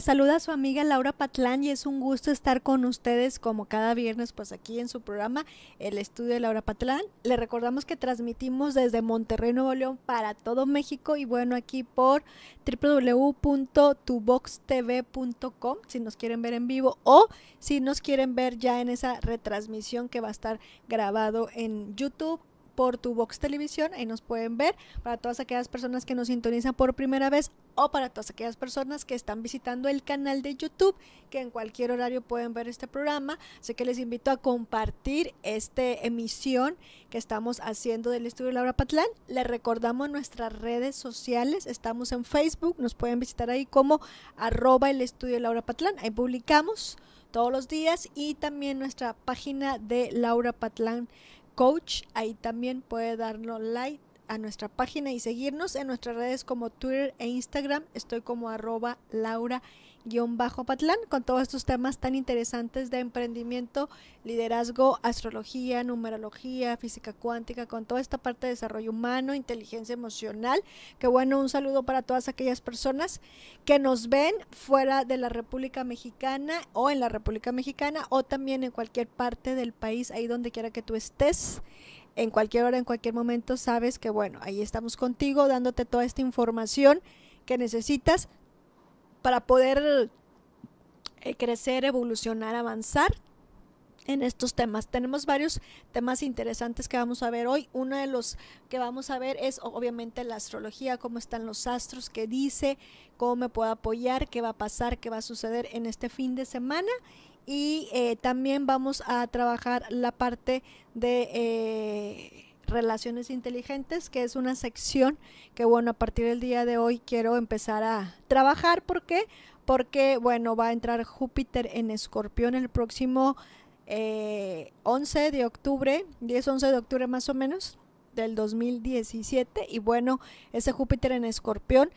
saluda a su amiga Laura Patlán y es un gusto estar con ustedes como cada viernes pues aquí en su programa El Estudio de Laura Patlán. Le recordamos que transmitimos desde Monterrey, Nuevo León para todo México y bueno aquí por www.tuboxtv.com si nos quieren ver en vivo o si nos quieren ver ya en esa retransmisión que va a estar grabado en YouTube por tu Box Televisión, ahí nos pueden ver, para todas aquellas personas que nos sintonizan por primera vez o para todas aquellas personas que están visitando el canal de YouTube, que en cualquier horario pueden ver este programa. Así que les invito a compartir esta emisión que estamos haciendo del Estudio Laura Patlán. Les recordamos nuestras redes sociales, estamos en Facebook, nos pueden visitar ahí como arroba el Estudio Laura Patlán, ahí publicamos todos los días y también nuestra página de Laura Patlán coach. Ahí también puede darnos like a nuestra página y seguirnos en nuestras redes como Twitter e Instagram. Estoy como arroba Laura bajo Patlán con todos estos temas tan interesantes de emprendimiento, liderazgo, astrología, numerología, física cuántica, con toda esta parte de desarrollo humano, inteligencia emocional. Que bueno, un saludo para todas aquellas personas que nos ven fuera de la República Mexicana o en la República Mexicana o también en cualquier parte del país, ahí donde quiera que tú estés en cualquier hora, en cualquier momento, sabes que bueno, ahí estamos contigo dándote toda esta información que necesitas para poder eh, crecer, evolucionar, avanzar en estos temas. Tenemos varios temas interesantes que vamos a ver hoy. Uno de los que vamos a ver es obviamente la astrología, cómo están los astros, qué dice, cómo me puedo apoyar, qué va a pasar, qué va a suceder en este fin de semana. Y eh, también vamos a trabajar la parte de... Eh, Relaciones Inteligentes, que es una sección que, bueno, a partir del día de hoy quiero empezar a trabajar. porque Porque, bueno, va a entrar Júpiter en Escorpión el próximo 11 eh, de octubre, 10-11 de octubre más o menos del 2017 y bueno, ese Júpiter en escorpión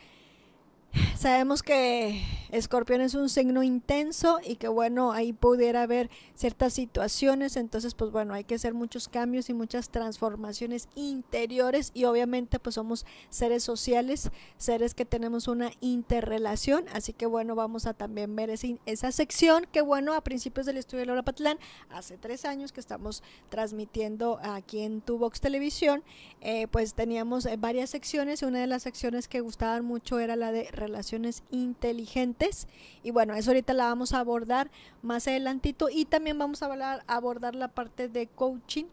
Sabemos que Escorpión es un signo intenso y que bueno, ahí pudiera haber ciertas situaciones, entonces pues bueno, hay que hacer muchos cambios y muchas transformaciones interiores y obviamente pues somos seres sociales, seres que tenemos una interrelación, así que bueno, vamos a también ver esa, sección que bueno, a principios del estudio de Laura Patlán, hace tres años que estamos transmitiendo aquí en Tu Televisión, eh, pues teníamos varias secciones y una de las secciones que gustaban mucho era la de relaciones inteligentes. Y bueno, eso ahorita la vamos a abordar más adelantito y también vamos a hablar, abordar la parte de coaching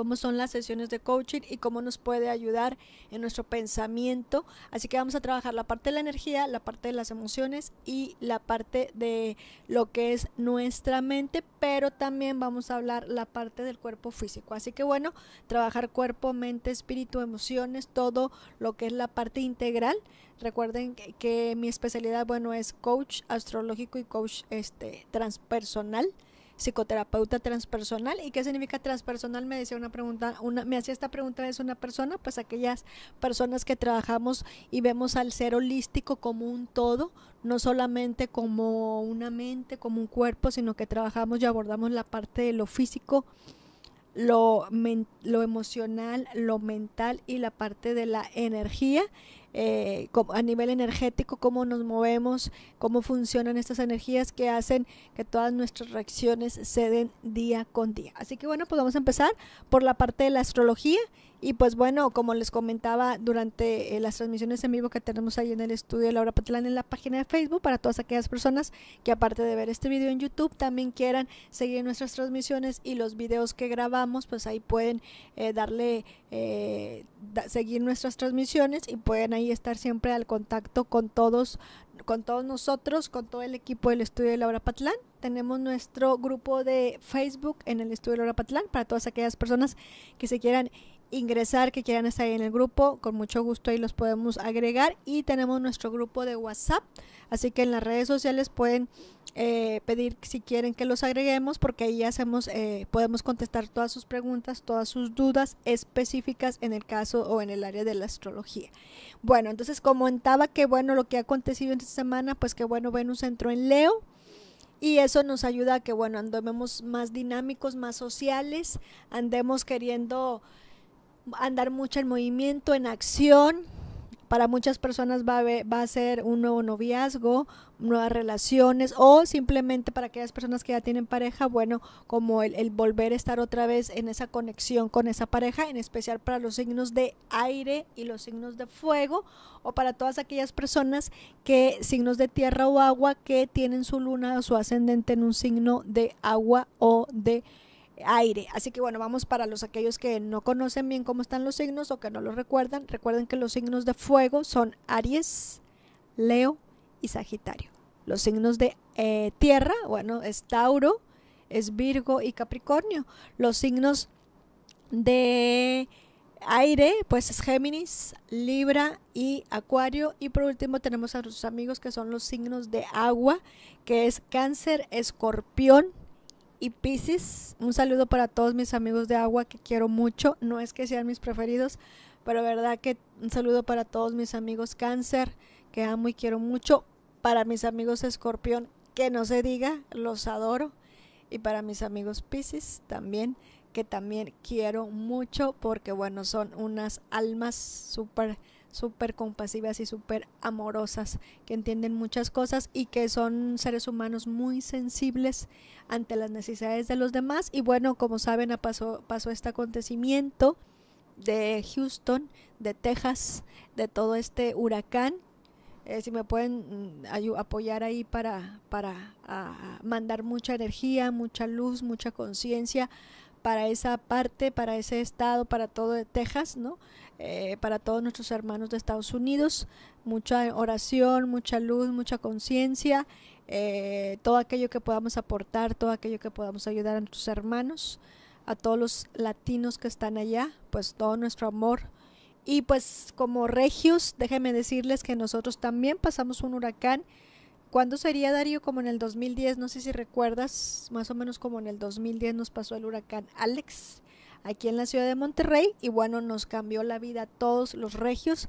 cómo son las sesiones de coaching y cómo nos puede ayudar en nuestro pensamiento. Así que vamos a trabajar la parte de la energía, la parte de las emociones y la parte de lo que es nuestra mente, pero también vamos a hablar la parte del cuerpo físico. Así que bueno, trabajar cuerpo, mente, espíritu, emociones, todo lo que es la parte integral. Recuerden que, mi especialidad, bueno, es coach astrológico y coach este transpersonal psicoterapeuta transpersonal. ¿Y qué significa transpersonal? Me decía una pregunta, una, me hacía esta pregunta es una persona, pues aquellas personas que trabajamos y vemos al ser holístico como un todo, no solamente como una mente, como un cuerpo, sino que trabajamos y abordamos la parte de lo físico, lo, lo emocional, lo mental y la parte de la energía. Eh, a nivel energético, cómo nos movemos, cómo funcionan estas energías que hacen que todas nuestras reacciones se den día con día. Así que bueno, pues vamos a empezar por la parte de la astrología y pues bueno, como les comentaba durante eh, las transmisiones en vivo que tenemos ahí en el estudio de Laura Patlán en la página de Facebook, para todas aquellas personas que aparte de ver este video en YouTube también quieran seguir nuestras transmisiones y los videos que grabamos, pues ahí pueden eh, darle, eh, seguir nuestras transmisiones y pueden ahí estar siempre al contacto con todos con todos nosotros, con todo el equipo del estudio de Laura Patlán. Tenemos nuestro grupo de Facebook en el estudio de Laura Patlán para todas aquellas personas que se quieran ingresar, que quieran estar ahí en el grupo, con mucho gusto ahí los podemos agregar y tenemos nuestro grupo de WhatsApp, así que en las redes sociales pueden eh, pedir si quieren que los agreguemos porque ahí hacemos, eh, podemos contestar todas sus preguntas, todas sus dudas específicas en el caso o en el área de la astrología. Bueno, entonces comentaba que bueno lo que ha acontecido en esta semana, pues que bueno, un centro en Leo. Y eso nos ayuda a que, bueno, andemos más dinámicos, más sociales, andemos queriendo andar mucho en movimiento, en acción. Para muchas personas va a, va a ser un nuevo noviazgo, nuevas relaciones o simplemente para aquellas personas que ya tienen pareja, bueno, como el, volver a estar otra vez en esa conexión con esa pareja, en especial para los signos de aire y los signos de fuego o para todas aquellas personas que signos de tierra o agua que tienen su luna o su ascendente en un signo de agua o de aire. Así que bueno, vamos para los aquellos que no conocen bien cómo están los signos o que no los recuerdan. Recuerden que los signos de fuego son Aries, Leo y Sagitario. Los signos de eh, tierra, bueno, es Tauro, es Virgo y Capricornio. Los signos de aire, pues es Géminis, Libra y Acuario. Y por último tenemos a nuestros amigos que son los signos de agua, que es Cáncer, Escorpión, y Pisces. Un saludo para todos mis amigos de agua que quiero mucho. No es que sean mis preferidos, pero verdad que un saludo para todos mis amigos cáncer que amo y quiero mucho. Para mis amigos escorpión, que no se diga, los adoro. Y para mis amigos Pisces también, que también quiero mucho porque bueno, son unas almas súper súper compasivas y súper amorosas, que entienden muchas cosas y que son seres humanos muy sensibles ante las necesidades de los demás. Y bueno, como saben, pasó, pasó este acontecimiento de Houston, de Texas, de todo este huracán. Eh, si me pueden mm, apoyar ahí para, para mandar mucha energía, mucha luz, mucha conciencia para esa parte, para ese estado, para todo de Texas, ¿no? Eh, para todos nuestros hermanos de Estados Unidos. Mucha oración, mucha luz, mucha conciencia, eh, todo aquello que podamos aportar, todo aquello que podamos ayudar a nuestros hermanos, a todos los latinos que están allá, pues todo nuestro amor. Y pues como regios, déjenme decirles que nosotros también pasamos un huracán. ¿Cuándo sería, Darío? Como en el 2010, no sé si recuerdas, más o menos como en el 2010 nos pasó el huracán Alex aquí en la ciudad de Monterrey y bueno, nos cambió la vida a todos los regios,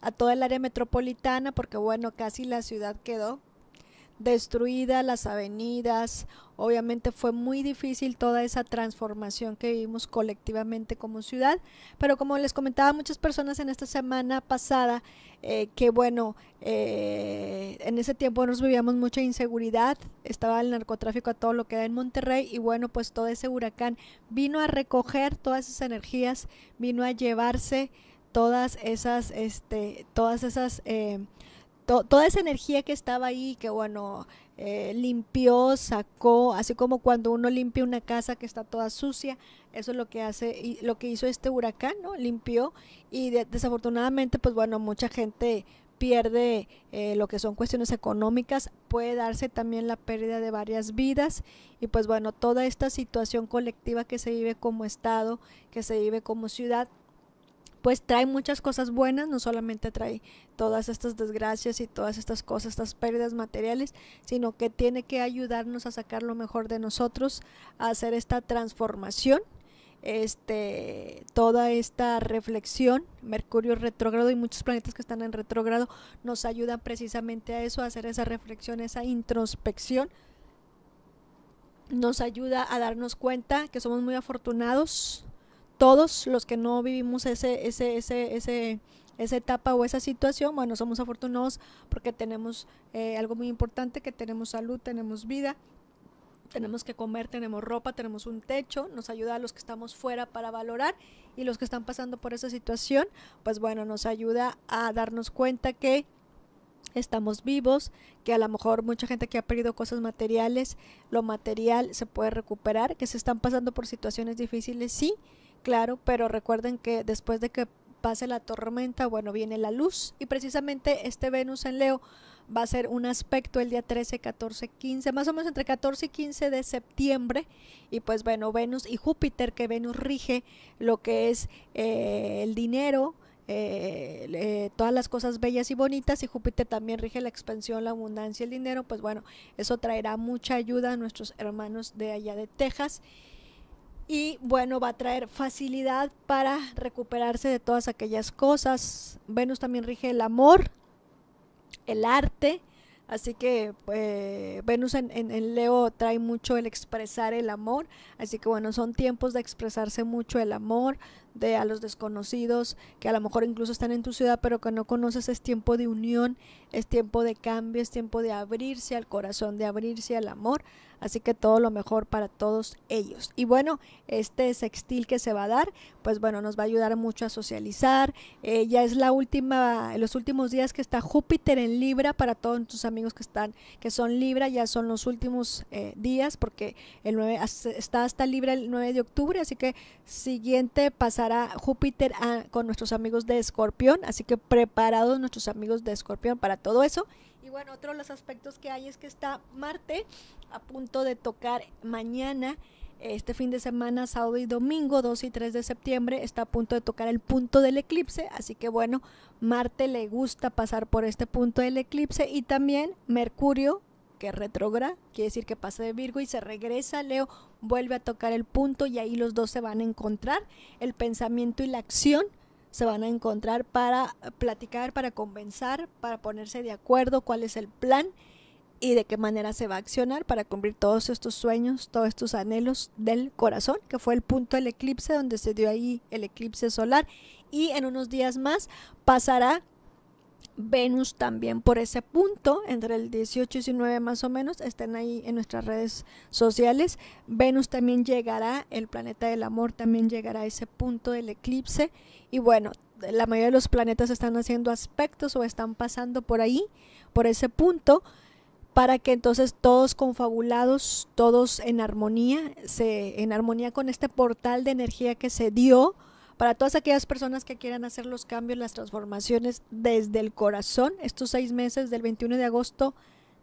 a toda el área metropolitana, porque bueno, casi la ciudad quedó destruida las avenidas. Obviamente fue muy difícil toda esa transformación que vivimos colectivamente como ciudad, pero como les comentaba muchas personas en esta semana pasada, eh, que bueno, eh, en ese tiempo nos vivíamos mucha inseguridad, estaba el narcotráfico a todo lo que da en Monterrey y bueno, pues todo ese huracán vino a recoger todas esas energías, vino a llevarse todas esas, este, todas esas... Eh, toda esa energía que estaba ahí, que bueno, eh, limpió, sacó, así como cuando uno limpia una casa que está toda sucia, eso es lo que hace, y lo que hizo este huracán, ¿no? Limpió y desafortunadamente, pues bueno, mucha gente pierde eh, lo que son cuestiones económicas, puede darse también la pérdida de varias vidas y pues bueno, toda esta situación colectiva que se vive como Estado, que se vive como ciudad, pues trae muchas cosas buenas, no solamente trae todas estas desgracias y todas estas cosas, estas pérdidas materiales, sino que tiene que ayudarnos a sacar lo mejor de nosotros, a hacer esta transformación este, toda esta reflexión, Mercurio retrógrado y muchos planetas que están en retrógrado nos ayudan precisamente a eso, a hacer esa reflexión, esa introspección. Nos ayuda a darnos cuenta que somos muy afortunados, todos los que no vivimos ese, ese, ese, ese, esa etapa o esa situación, bueno, somos afortunados porque tenemos eh, algo muy importante, que tenemos salud, tenemos vida, tenemos que comer, tenemos ropa, tenemos un techo, nos ayuda a los que estamos fuera para valorar y los que están pasando por esa situación, pues bueno, nos ayuda a darnos cuenta que estamos vivos, que a lo mejor mucha gente que ha perdido cosas materiales, lo material se puede recuperar, que se están pasando por situaciones difíciles, sí, Claro, pero recuerden que después de que pase la tormenta, bueno, viene la luz y precisamente este Venus en Leo va a ser un aspecto el día 13, 14, 15, más o menos entre 14 y 15 de septiembre. Y pues bueno, Venus y Júpiter, que Venus rige lo que es eh, el dinero. Eh, todas las cosas bellas y bonitas y Júpiter también rige la expansión, la abundancia el dinero, pues bueno, eso traerá mucha ayuda a nuestros hermanos de allá de Texas y bueno, va a traer facilidad para recuperarse de todas aquellas cosas. Venus también rige el amor, el arte, así que eh, Venus en, en, en, Leo trae mucho el expresar el amor, así que bueno, son tiempos de expresarse mucho el amor de a los desconocidos que a lo mejor incluso están en tu ciudad pero que no conoces, es tiempo de unión, es tiempo de cambio, es tiempo de abrirse al corazón, de abrirse al amor, Así que todo lo mejor para todos ellos. Y bueno, este sextil que se va a dar, pues bueno, nos va a ayudar mucho a socializar. Eh, ya es la última, los últimos días que está Júpiter en Libra para todos nuestros amigos que están, que son Libra, ya son los últimos eh, días porque el 9, está hasta Libra el 9 de octubre, así que siguiente pasará Júpiter con nuestros amigos de Escorpión, así que preparados nuestros amigos de Escorpión para todo eso. Y bueno, otro de los aspectos que hay es que está Marte a punto de tocar mañana este fin de semana, sábado y domingo, 2 y 3 de septiembre, está a punto de tocar el punto del eclipse, así que bueno, Marte le gusta pasar por este punto del eclipse y también Mercurio, que retrograda, quiere decir que pasa de Virgo y se regresa, Leo vuelve a tocar el punto y ahí los dos se van a encontrar, el pensamiento y la acción se van a encontrar para platicar, para convencer, para ponerse de acuerdo cuál es el plan y de qué manera se va a accionar para cumplir todos estos sueños, todos estos anhelos del corazón, que fue el punto del eclipse donde se dio ahí el eclipse solar. Y en unos días más pasará Venus también por ese punto, entre el 18 y 19 más o menos, estén ahí en nuestras redes sociales. Venus también llegará, el planeta del amor también llegará a ese punto del eclipse. Y bueno, la mayoría de los planetas están haciendo aspectos o están pasando por ahí, por ese punto, para que entonces todos confabulados, todos en armonía, se, en armonía con este portal de energía que se dio, para todas aquellas personas que quieran hacer los cambios, las transformaciones desde el corazón, estos seis meses del 21 de agosto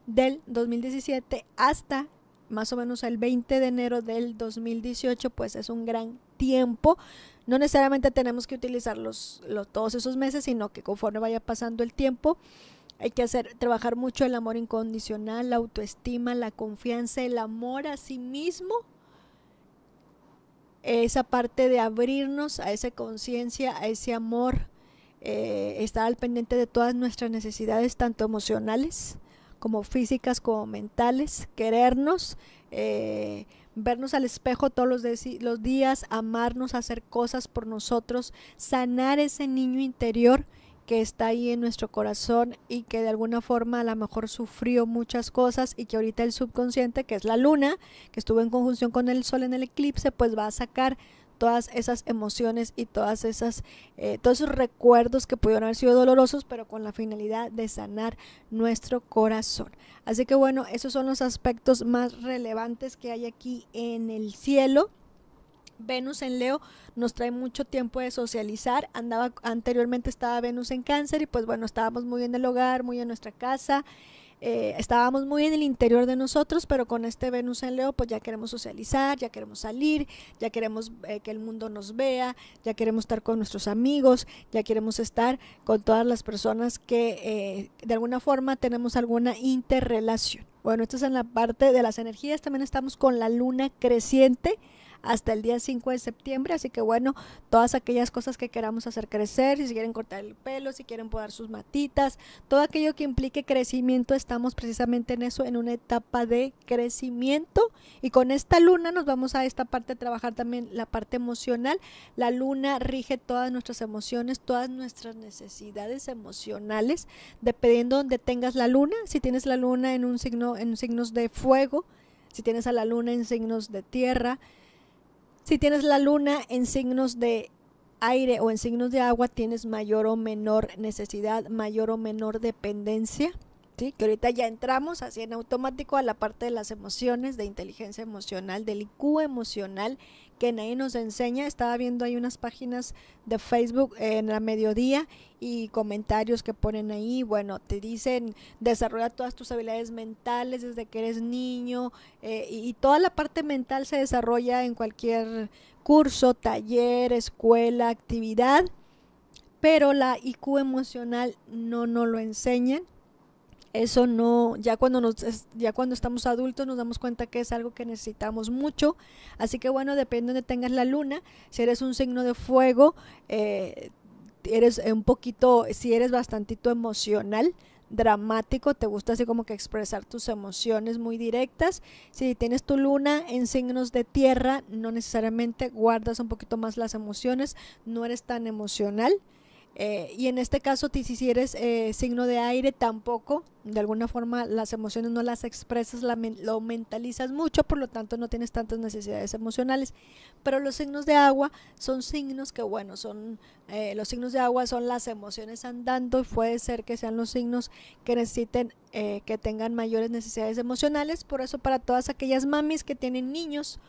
del 2017 hasta más o menos el 20 de enero del 2018, pues es un gran tiempo. No necesariamente tenemos que utilizar los, todos esos meses, sino que conforme vaya pasando el tiempo, hay que hacer, trabajar mucho el amor incondicional, la autoestima, la confianza, el amor a sí mismo esa parte de abrirnos a esa conciencia, a ese amor, eh, estar al pendiente de todas nuestras necesidades, tanto emocionales como físicas, como mentales, querernos, eh, vernos al espejo todos los días, amarnos, hacer cosas por nosotros, sanar ese niño interior que está ahí en nuestro corazón y que de alguna forma a lo mejor sufrió muchas cosas y que ahorita el subconsciente, que es la luna, que estuvo en conjunción con el sol en el eclipse, pues va a sacar todas esas emociones y todas esas eh, todos esos recuerdos que pudieron haber sido dolorosos pero con la finalidad de sanar nuestro corazón así que bueno esos son los aspectos más relevantes que hay aquí en el cielo Venus en Leo nos trae mucho tiempo de socializar. Andaba anteriormente estaba Venus en Cáncer y pues bueno, estábamos muy en el hogar, muy en nuestra casa. Eh, estábamos muy en el interior de nosotros, pero con este Venus en Leo, pues ya queremos socializar, ya queremos salir, ya queremos eh, que el mundo nos vea, ya queremos estar con nuestros amigos, ya queremos estar con todas las personas que eh, de alguna forma tenemos alguna interrelación. Bueno, esto es en la parte de las energías, también estamos con la luna creciente hasta el día 5 de septiembre. Así que bueno, todas aquellas cosas que queramos hacer crecer, si quieren cortar el pelo, si quieren podar sus matitas, todo aquello que implique crecimiento, estamos precisamente en eso, en una etapa de crecimiento. Y con esta luna nos vamos a esta parte a trabajar también la parte emocional. La luna rige todas nuestras emociones, todas nuestras necesidades emocionales, dependiendo donde tengas la luna. Si tienes la luna en un signo, en signos de fuego, si tienes a la luna en signos de tierra, si tienes la luna en signos de aire o en signos de agua, tienes mayor o menor necesidad, mayor o menor dependencia. ¿Sí? que ahorita ya entramos así en automático a la parte de las emociones, de inteligencia emocional, del IQ emocional que ahí nos enseña. Estaba viendo ahí unas páginas de Facebook en la mediodía y comentarios que ponen ahí. Bueno, te dicen desarrolla todas tus habilidades mentales desde que eres niño eh, y, toda la parte mental se desarrolla en cualquier curso, taller, escuela, actividad. Pero la IQ emocional no nos lo enseñan eso no, ya cuando, nos, ya cuando estamos adultos nos damos cuenta que es algo que necesitamos mucho. Así que bueno, depende de donde tengas la luna. Si eres un signo de fuego, eh, eres un poquito, si eres bastantito emocional, dramático, te gusta así como que expresar tus emociones muy directas. Si tienes tu luna en signos de tierra, no necesariamente guardas un poquito más las emociones, no eres tan emocional. Eh, y en este caso, si eres eh, signo de aire, tampoco, de alguna forma, las emociones no las expresas, lo mentalizas mucho, por lo tanto no tienes tantas necesidades emocionales. Pero los signos de agua son signos que, bueno, son eh, los signos de agua son las emociones andando y puede ser que sean los signos que necesiten, que tengan mayores necesidades emocionales. Por eso, para todas aquellas mamis que tienen niños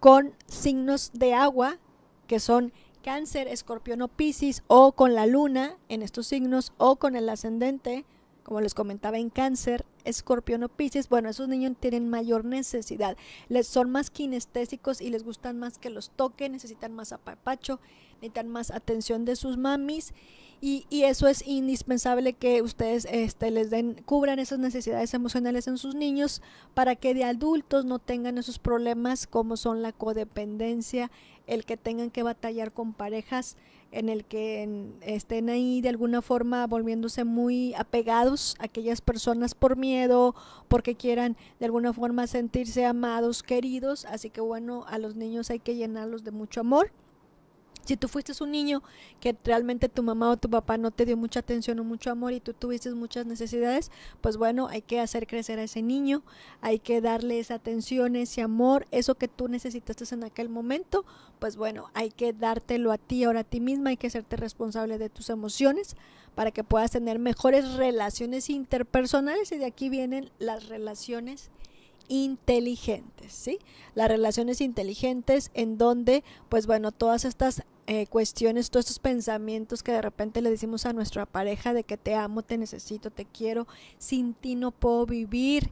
con signos de agua, que son Cáncer, Escorpión o Piscis o con la luna en estos signos o con el ascendente como les comentaba en cáncer, escorpión o piscis, bueno, esos niños tienen mayor necesidad, les son más kinestésicos y les gustan más que los toquen, necesitan más apapacho, necesitan más atención de sus mamis y, y eso es indispensable que ustedes este, les den, cubran esas necesidades emocionales en sus niños para que de adultos no tengan esos problemas como son la codependencia, el que tengan que batallar con parejas en el que estén ahí de alguna forma volviéndose muy apegados a aquellas personas por miedo, porque quieran de alguna forma sentirse amados, queridos. Así que bueno, a los niños hay que llenarlos de mucho amor. Si tú fuiste un niño que realmente tu mamá o tu papá no te dio mucha atención o mucho amor y tú tuviste muchas necesidades, pues bueno, hay que hacer crecer a ese niño, hay que darle esa atención, ese amor, eso que tú necesitaste en aquel momento, pues bueno, hay que dártelo a ti ahora a ti misma, hay que hacerte responsable de tus emociones para que puedas tener mejores relaciones interpersonales y de aquí vienen las relaciones inteligentes, ¿sí? Las relaciones inteligentes en donde, pues bueno, todas estas eh, cuestiones, todos estos pensamientos que de repente le decimos a nuestra pareja de que te amo, te necesito, te quiero, sin ti no puedo vivir,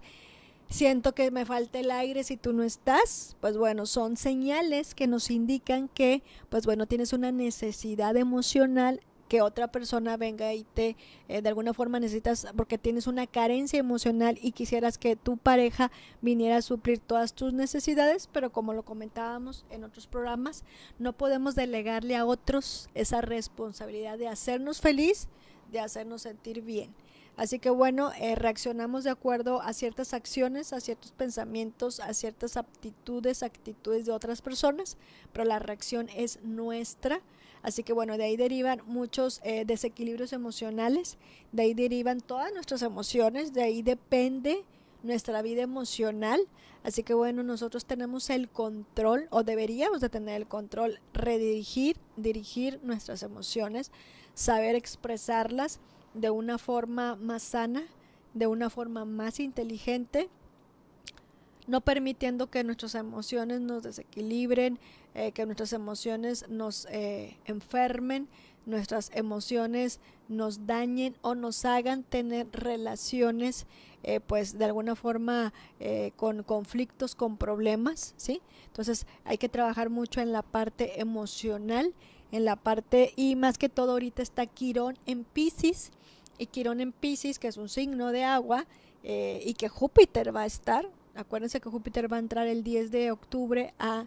siento que me falta el aire si tú no estás, pues bueno, son señales que nos indican que, pues bueno, tienes una necesidad emocional que otra persona venga y te, eh, de alguna forma necesitas, porque tienes una carencia emocional y quisieras que tu pareja viniera a suplir todas tus necesidades, pero como lo comentábamos en otros programas, no podemos delegarle a otros esa responsabilidad de hacernos feliz, de hacernos sentir bien. Así que bueno, eh, reaccionamos de acuerdo a ciertas acciones, a ciertos pensamientos, a ciertas aptitudes, actitudes de otras personas, pero la reacción es nuestra Así que bueno, de ahí derivan muchos eh, desequilibrios emocionales, de ahí derivan todas nuestras emociones, de ahí depende nuestra vida emocional. Así que bueno, nosotros tenemos el control o deberíamos de tener el control, redirigir, dirigir nuestras emociones, saber expresarlas de una forma más sana, de una forma más inteligente no permitiendo que nuestras emociones nos desequilibren, eh, que nuestras emociones nos eh, enfermen, nuestras emociones nos dañen o nos hagan tener relaciones, eh, pues de alguna forma con conflictos, con problemas, ¿sí? Entonces hay que trabajar mucho en la parte emocional, en la parte, y más que todo ahorita está Quirón en Pisces, y Quirón en Pisces, que es un signo de agua, y que Júpiter va a estar, acuérdense que Júpiter va a entrar el 10 de octubre a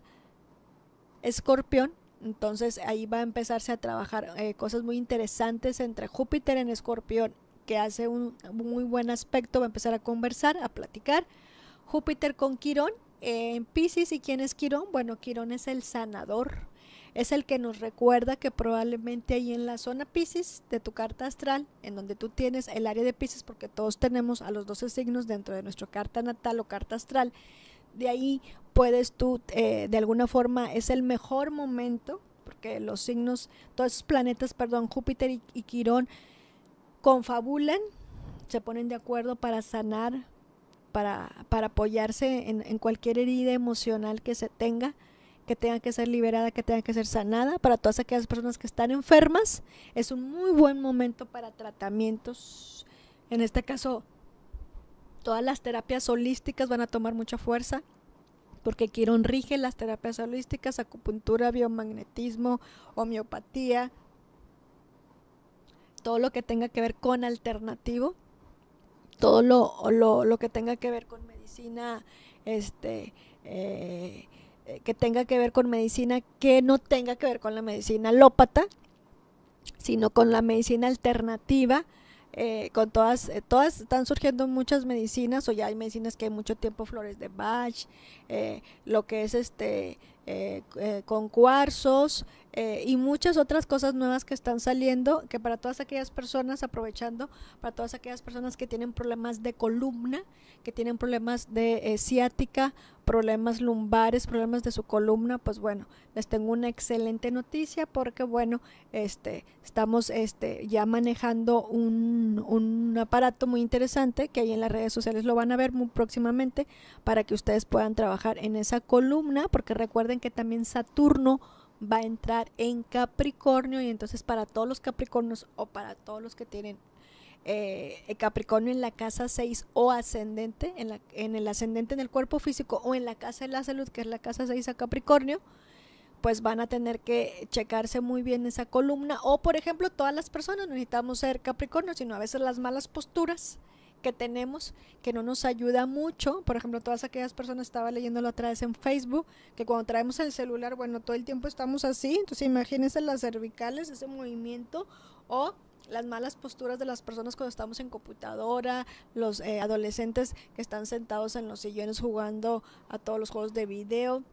Escorpión, entonces ahí va a empezarse a trabajar eh, cosas muy interesantes entre Júpiter en Escorpión, que hace un muy buen aspecto, va a empezar a conversar, a platicar. Júpiter con Quirón eh, en Pisces, ¿y quién es Quirón? Bueno, Quirón es el sanador, es el que nos recuerda que probablemente ahí en la zona Pisces de tu carta astral, en donde tú tienes el área de Pisces, porque todos tenemos a los 12 signos dentro de nuestra carta natal o carta astral, de ahí puedes tú, eh, de alguna forma, es el mejor momento, porque los signos, todos esos planetas, perdón, Júpiter y, Quirón, confabulan, se ponen de acuerdo para sanar, para, para apoyarse en, en cualquier herida emocional que se tenga que tenga que ser liberada, que tenga que ser sanada. Para todas aquellas personas que están enfermas, es un muy buen momento para tratamientos. En este caso, todas las terapias holísticas van a tomar mucha fuerza porque Quirón rige las terapias holísticas, acupuntura, biomagnetismo, homeopatía, todo lo que tenga que ver con alternativo, todo lo, que tenga que ver con medicina este, eh, que tenga que ver con medicina, que no tenga que ver con la medicina lópata, sino con la medicina alternativa. Eh, con todas, eh, todas están surgiendo muchas medicinas, o ya hay medicinas que hay mucho tiempo, flores de Bach, eh, lo que es este con cuarzos, eh, y muchas otras cosas nuevas que están saliendo, que para todas aquellas personas, aprovechando, para todas aquellas personas que tienen problemas de columna, que tienen problemas de eh, ciática, problemas lumbares, problemas de su columna, pues bueno, les tengo una excelente noticia porque bueno, este, estamos este, ya manejando un, un aparato muy interesante que ahí en las redes sociales lo van a ver muy próximamente para que ustedes puedan trabajar en esa columna, porque recuerden que también Saturno va a entrar en Capricornio y entonces para todos los Capricornios o para todos los que tienen eh, Capricornio en la casa 6 o ascendente, en, en el ascendente en el cuerpo físico o en la casa de la salud, que es la casa 6 a Capricornio, pues van a tener que checarse muy bien esa columna. O por ejemplo, todas las personas necesitamos ser Capricornio, sino a veces las malas posturas que tenemos que no nos ayuda mucho. Por ejemplo, todas aquellas personas, estaba leyéndolo otra vez en Facebook, que cuando traemos el celular, bueno, todo el tiempo estamos así. Entonces imagínense las cervicales, ese movimiento o las malas posturas de las personas cuando estamos en computadora, los eh, adolescentes que están sentados en los sillones jugando a todos los juegos de video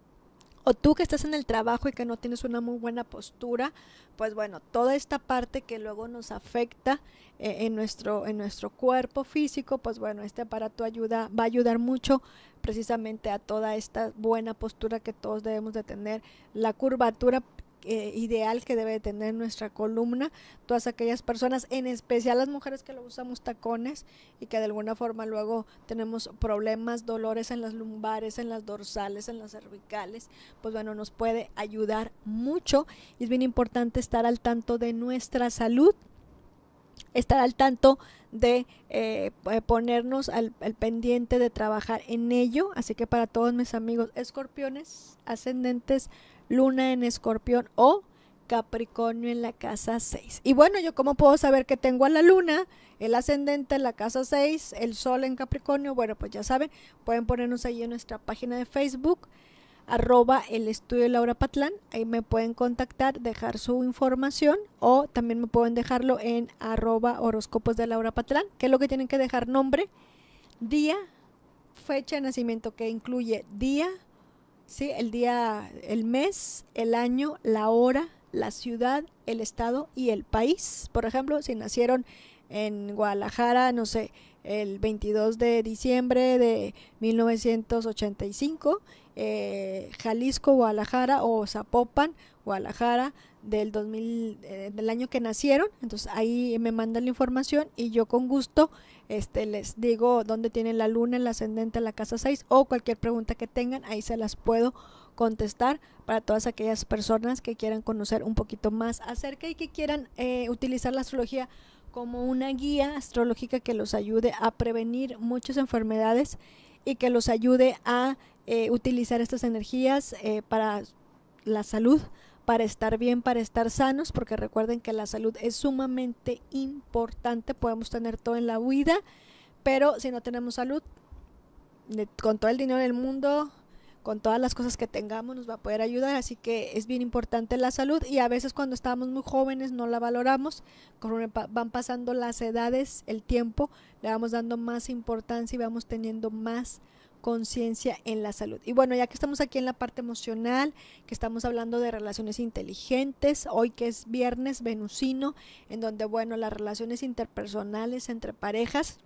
o tú que estás en el trabajo y que no tienes una muy buena postura, pues bueno, toda esta parte que luego nos afecta eh, en, nuestro, en nuestro cuerpo físico, pues bueno, este aparato ayuda, va a ayudar mucho precisamente a toda esta buena postura que todos debemos de tener. La curvatura eh, ideal que debe tener nuestra columna, todas aquellas personas, en especial las mujeres que lo usamos tacones y que de alguna forma luego tenemos problemas, dolores en las lumbares, en las dorsales, en las cervicales, pues bueno, nos puede ayudar mucho. Y es bien importante estar al tanto de nuestra salud, estar al tanto de eh, eh, ponernos al, pendiente de trabajar en ello. Así que para todos mis amigos escorpiones, ascendentes, Luna en Escorpión o Capricornio en la casa 6. Y bueno, yo cómo puedo saber que tengo a la luna, el ascendente en la casa 6, el sol en Capricornio. Bueno, pues ya saben, pueden ponernos ahí en nuestra página de Facebook, arroba el estudio Laura Patlán. Ahí me pueden contactar, dejar su información o también me pueden dejarlo en arroba horóscopos de Laura Patlán, que es lo que tienen que dejar nombre, día, fecha de nacimiento que incluye día, ¿sí? El día, el mes, el año, la hora, la ciudad, el estado y el país. Por ejemplo, si nacieron en Guadalajara, no sé, el 22 de diciembre de 1985, eh, Jalisco, Guadalajara o Zapopan Guadalajara del 2000, eh, del año que nacieron. Entonces ahí me mandan la información y yo con gusto este, les digo dónde tiene la luna, el ascendente, la casa 6 o cualquier pregunta que tengan, ahí se las puedo contestar para todas aquellas personas que quieran conocer un poquito más acerca y que quieran eh, utilizar la astrología como una guía astrológica que los ayude a prevenir muchas enfermedades y que los ayude a eh, utilizar estas energías para la salud para estar bien, para estar sanos, porque recuerden que la salud es sumamente importante, podemos tener todo en la vida, pero si no tenemos salud, con todo el dinero del mundo, con todas las cosas que tengamos, nos va a poder ayudar, así que es bien importante la salud y a veces cuando estamos muy jóvenes no la valoramos, van pasando las edades, el tiempo, le vamos dando más importancia y vamos teniendo más conciencia en la salud. Y bueno, ya que estamos aquí en la parte emocional, que estamos hablando de relaciones inteligentes, hoy que es viernes venusino, en donde, bueno, las relaciones interpersonales entre parejas,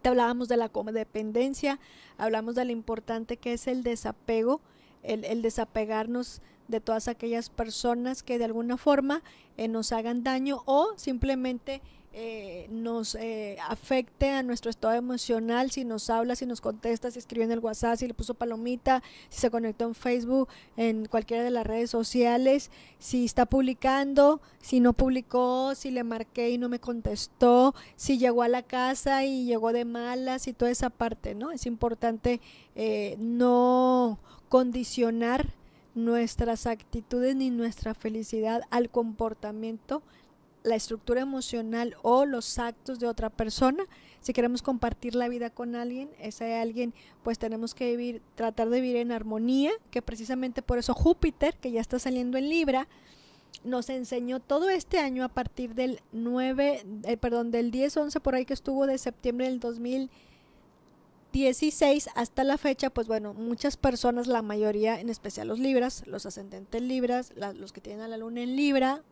te hablábamos de la codependencia, hablamos de lo importante que es el desapego, el, desapegarnos de todas aquellas personas que de alguna forma eh, nos hagan daño o simplemente eh, nos eh, afecte a nuestro estado emocional, si nos habla, si nos contesta, si escribió en el WhatsApp, si le puso palomita, si se conectó en Facebook, en cualquiera de las redes sociales, si está publicando, si no publicó, si le marqué y no me contestó, si llegó a la casa y llegó de malas y toda esa parte, ¿no? Es importante eh, no condicionar nuestras actitudes ni nuestra felicidad al comportamiento la estructura emocional o los actos de otra persona. Si queremos compartir la vida con alguien, ese alguien, pues tenemos que vivir, tratar de vivir en armonía, que precisamente por eso Júpiter, que ya está saliendo en Libra, nos enseñó todo este año a partir del 9, eh, perdón, del 10, 11 por ahí que estuvo de septiembre del 2016 hasta la fecha, pues bueno, muchas personas, la mayoría, en especial los libras, los ascendentes libras, los que tienen a la luna en libra,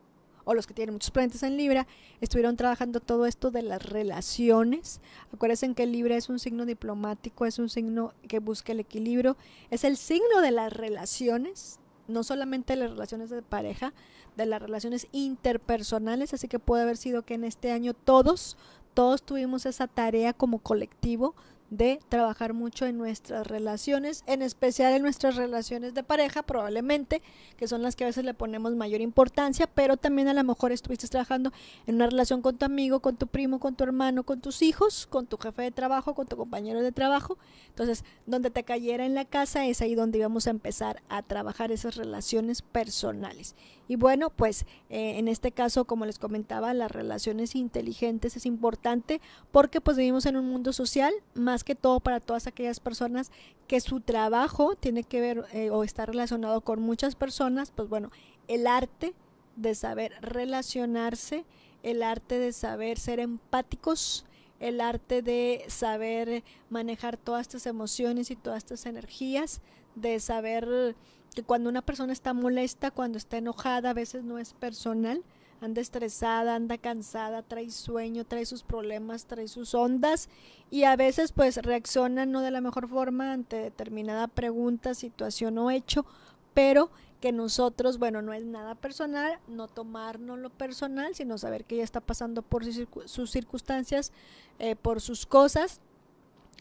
o los que tienen muchos planetas en Libra, estuvieron trabajando todo esto de las relaciones. Acuérdense que Libra es un signo diplomático, es un signo que busca el equilibrio, es el signo de las relaciones, no solamente de las relaciones de pareja, de las relaciones interpersonales, así que puede haber sido que en este año todos, todos tuvimos esa tarea como colectivo de trabajar mucho en nuestras relaciones, en especial en nuestras relaciones de pareja, probablemente, que son las que a veces le ponemos mayor importancia, pero también a lo mejor estuviste trabajando en una relación con tu amigo, con tu primo, con tu hermano, con tus hijos, con tu jefe de trabajo, con tu compañero de trabajo. Entonces, donde te cayera en la casa es ahí donde íbamos a empezar a trabajar esas relaciones personales. Y bueno, pues eh, en este caso, como les comentaba, las relaciones inteligentes es importante porque pues vivimos en un mundo social, más que todo para todas aquellas personas que su trabajo tiene que ver eh, o está relacionado con muchas personas, pues bueno, el arte de saber relacionarse, el arte de saber ser empáticos, el arte de saber manejar todas estas emociones y todas estas energías, de saber que cuando una persona está molesta, cuando está enojada, a veces no es personal, anda estresada, anda cansada, trae sueño, trae sus problemas, trae sus ondas y a veces pues reacciona no de la mejor forma ante determinada pregunta, situación o hecho, pero que nosotros, bueno, no es nada personal, no tomarnos lo personal, sino saber que ella está pasando por sus circunstancias, eh, por sus cosas.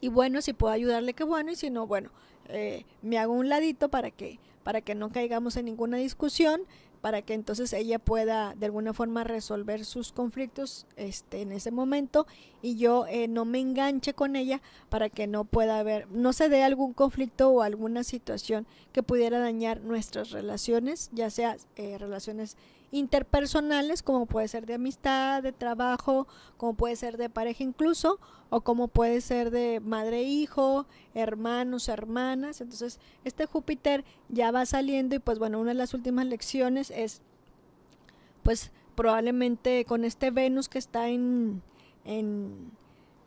Y bueno, si puedo ayudarle, qué bueno, y si no, bueno, eh, me hago un ladito para que, para que no caigamos en ninguna discusión, para que entonces ella pueda de alguna forma resolver sus conflictos este, en ese momento y yo eh, no me enganche con ella para que no pueda haber, no se dé algún conflicto o alguna situación que pudiera dañar nuestras relaciones, ya sea eh, relaciones interpersonales, como puede ser de amistad, de trabajo, como puede ser de pareja incluso, o como puede ser de madre-hijo, e hermanos, hermanas. Entonces, este Júpiter ya va saliendo y pues bueno, una de las últimas lecciones es, pues probablemente con este Venus que está en, en,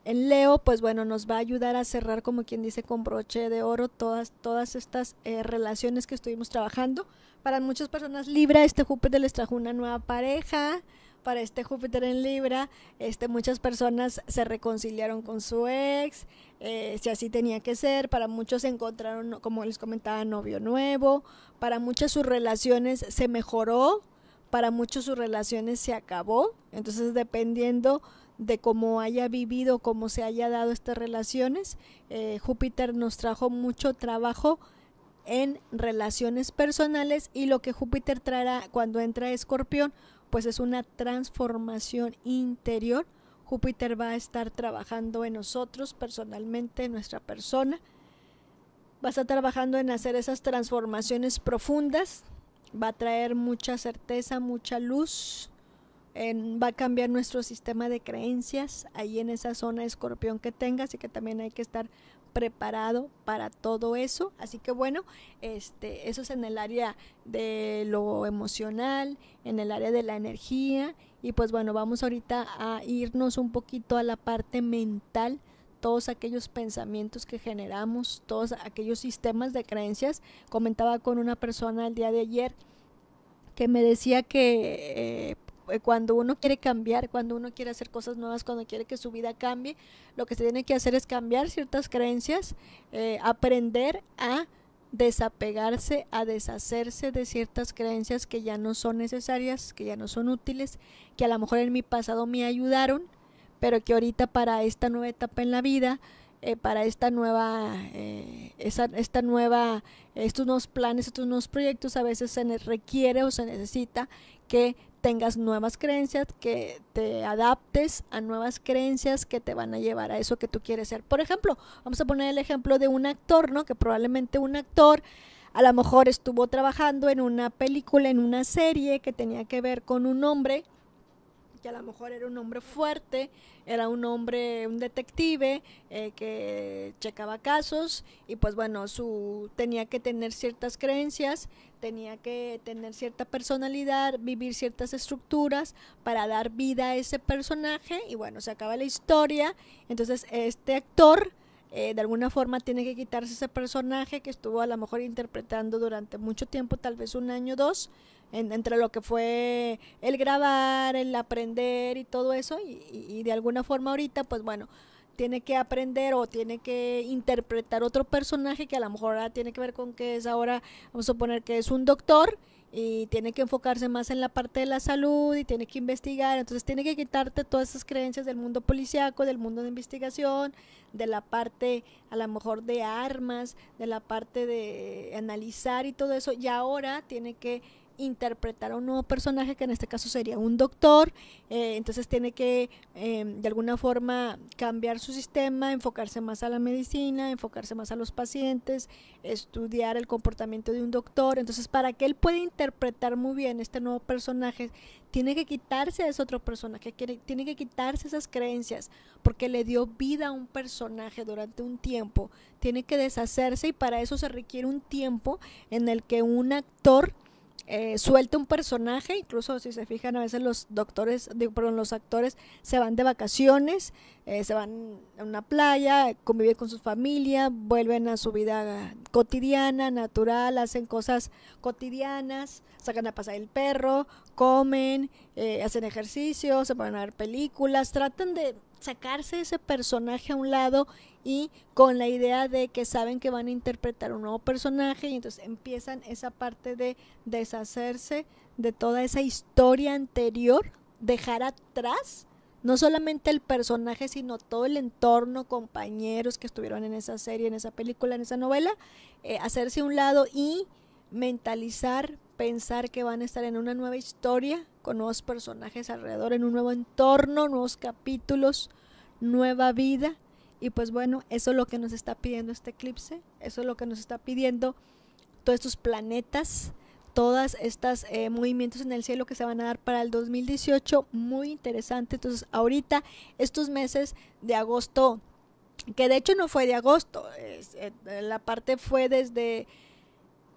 Leo, pues bueno, nos va a ayudar a cerrar, como quien dice, con broche de oro todas, todas estas eh, relaciones que estuvimos trabajando. Para muchas personas Libra, este Júpiter les trajo una nueva pareja. Para este Júpiter en Libra, este, muchas personas se reconciliaron con su ex, eh, si así tenía que ser. Para muchos se encontraron, como les comentaba, novio nuevo. Para muchas sus relaciones se mejoró. Para muchos sus relaciones se acabó. Entonces, dependiendo de cómo haya vivido, cómo se haya dado estas relaciones, eh, Júpiter nos trajo mucho trabajo en relaciones personales y lo que Júpiter traerá cuando entra Escorpión, pues es una transformación interior. Júpiter va a estar trabajando en nosotros personalmente, en nuestra persona. Va a estar trabajando en hacer esas transformaciones profundas. Va a traer mucha certeza, mucha luz. va a cambiar nuestro sistema de creencias ahí en esa zona escorpión que tengas Así que también hay que estar preparado para todo eso. Así que bueno, este, eso es en el área de lo emocional, en el área de la energía. Y pues bueno, vamos ahorita a irnos un poquito a la parte mental todos aquellos pensamientos que generamos, todos aquellos sistemas de creencias. Comentaba con una persona el día de ayer que me decía que eh, eh, cuando uno quiere cambiar, cuando uno quiere hacer cosas nuevas, cuando quiere que su vida cambie, lo que se tiene que hacer es cambiar ciertas creencias, eh, aprender a desapegarse, a deshacerse de ciertas creencias que ya no son necesarias, que ya no son útiles, que a lo mejor en mi pasado me ayudaron, pero que ahorita para esta nueva etapa en la vida, eh, para esta nueva, esta nueva, estos nuevos planes, estos nuevos proyectos, a veces se requiere o se necesita que tengas nuevas creencias, que te adaptes a nuevas creencias que te van a llevar a eso que tú quieres ser. Por ejemplo, vamos a poner el ejemplo de un actor, ¿no? Que probablemente un actor a lo mejor estuvo trabajando en una película, en una serie que tenía que ver con un hombre, que a lo mejor era un hombre fuerte, era un hombre, un detective eh, que checaba casos y pues bueno, su, tenía que tener ciertas creencias, tenía que tener cierta personalidad, vivir ciertas estructuras para dar vida a ese personaje y bueno, se acaba la historia. Entonces este actor eh, de alguna forma tiene que quitarse ese personaje que estuvo a lo mejor interpretando durante mucho tiempo, tal vez un año o dos, entre lo que fue el grabar, el aprender y todo eso y, y de alguna forma ahorita pues bueno tiene que aprender o tiene que interpretar otro personaje que a lo mejor tiene que ver con que es ahora, vamos a suponer que es un doctor y tiene que enfocarse más en la parte de la salud y tiene que investigar, entonces tiene que quitarte todas esas creencias del mundo policiaco, del mundo de investigación, de la parte a lo mejor de armas, de la parte de analizar y todo eso, y ahora tiene que interpretar a un nuevo personaje, que en este caso sería un doctor, eh, entonces tiene que em, de alguna forma cambiar su sistema, enfocarse más a la medicina, enfocarse más a los pacientes, estudiar el comportamiento de un doctor, entonces para que él pueda interpretar muy bien este nuevo personaje, tiene que quitarse a ese otro personaje, tiene que quitarse esas creencias, porque le dio vida a un personaje durante un tiempo, tiene que deshacerse y para eso se requiere un tiempo en el que un actor eh, suelta un personaje, incluso si se fijan a veces los doctores, digo, perdón, los actores se van de vacaciones, eh, se van a una playa, conviven con su familia, vuelven a su vida cotidiana, natural, hacen cosas cotidianas, sacan a pasar el perro, comen, eh, hacen ejercicio, se ponen a ver películas, tratan de sacarse ese personaje a un lado y con la idea de que saben que van a interpretar un nuevo personaje y entonces empiezan esa parte de deshacerse de toda esa historia anterior, dejar atrás no solamente el personaje, sino todo el entorno, compañeros que estuvieron en esa serie, en esa película, en esa novela, eh, hacerse a un lado y mentalizar, pensar que van a estar en una nueva historia con nuevos personajes alrededor, en un nuevo entorno, nuevos capítulos, nueva vida. Y pues bueno, eso es lo que nos está pidiendo este eclipse, eso es lo que nos está pidiendo todos estos planetas, todos estos eh, movimientos en el cielo que se van a dar para el 2018, muy interesante. Entonces, ahorita, estos meses de agosto, que de hecho no fue de agosto, eh, la parte fue desde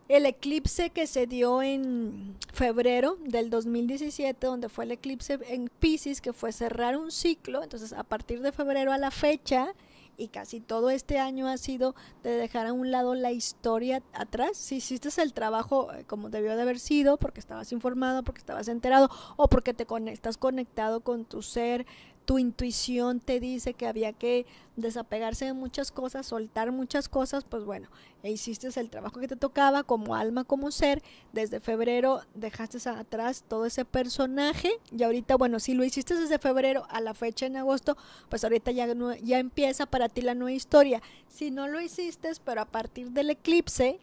el eclipse que se dio en febrero del 2017, donde fue el eclipse en Pisces, que fue cerrar un ciclo, entonces a partir de febrero a la fecha, y casi todo este año ha sido de dejar a un lado la historia atrás. Si hiciste el trabajo eh, como debió de haber sido, porque estabas informado, porque estabas enterado o porque te conectas conectado con tu ser tu intuición te dice que había que desapegarse de muchas cosas, soltar muchas cosas, pues bueno, e hiciste el trabajo que te tocaba como alma, como ser. Desde febrero dejaste atrás todo ese personaje y ahorita, bueno, si lo hiciste desde febrero a la fecha en agosto, pues ahorita ya, ya empieza para ti la nueva historia. Si no lo hiciste, pero a partir del eclipse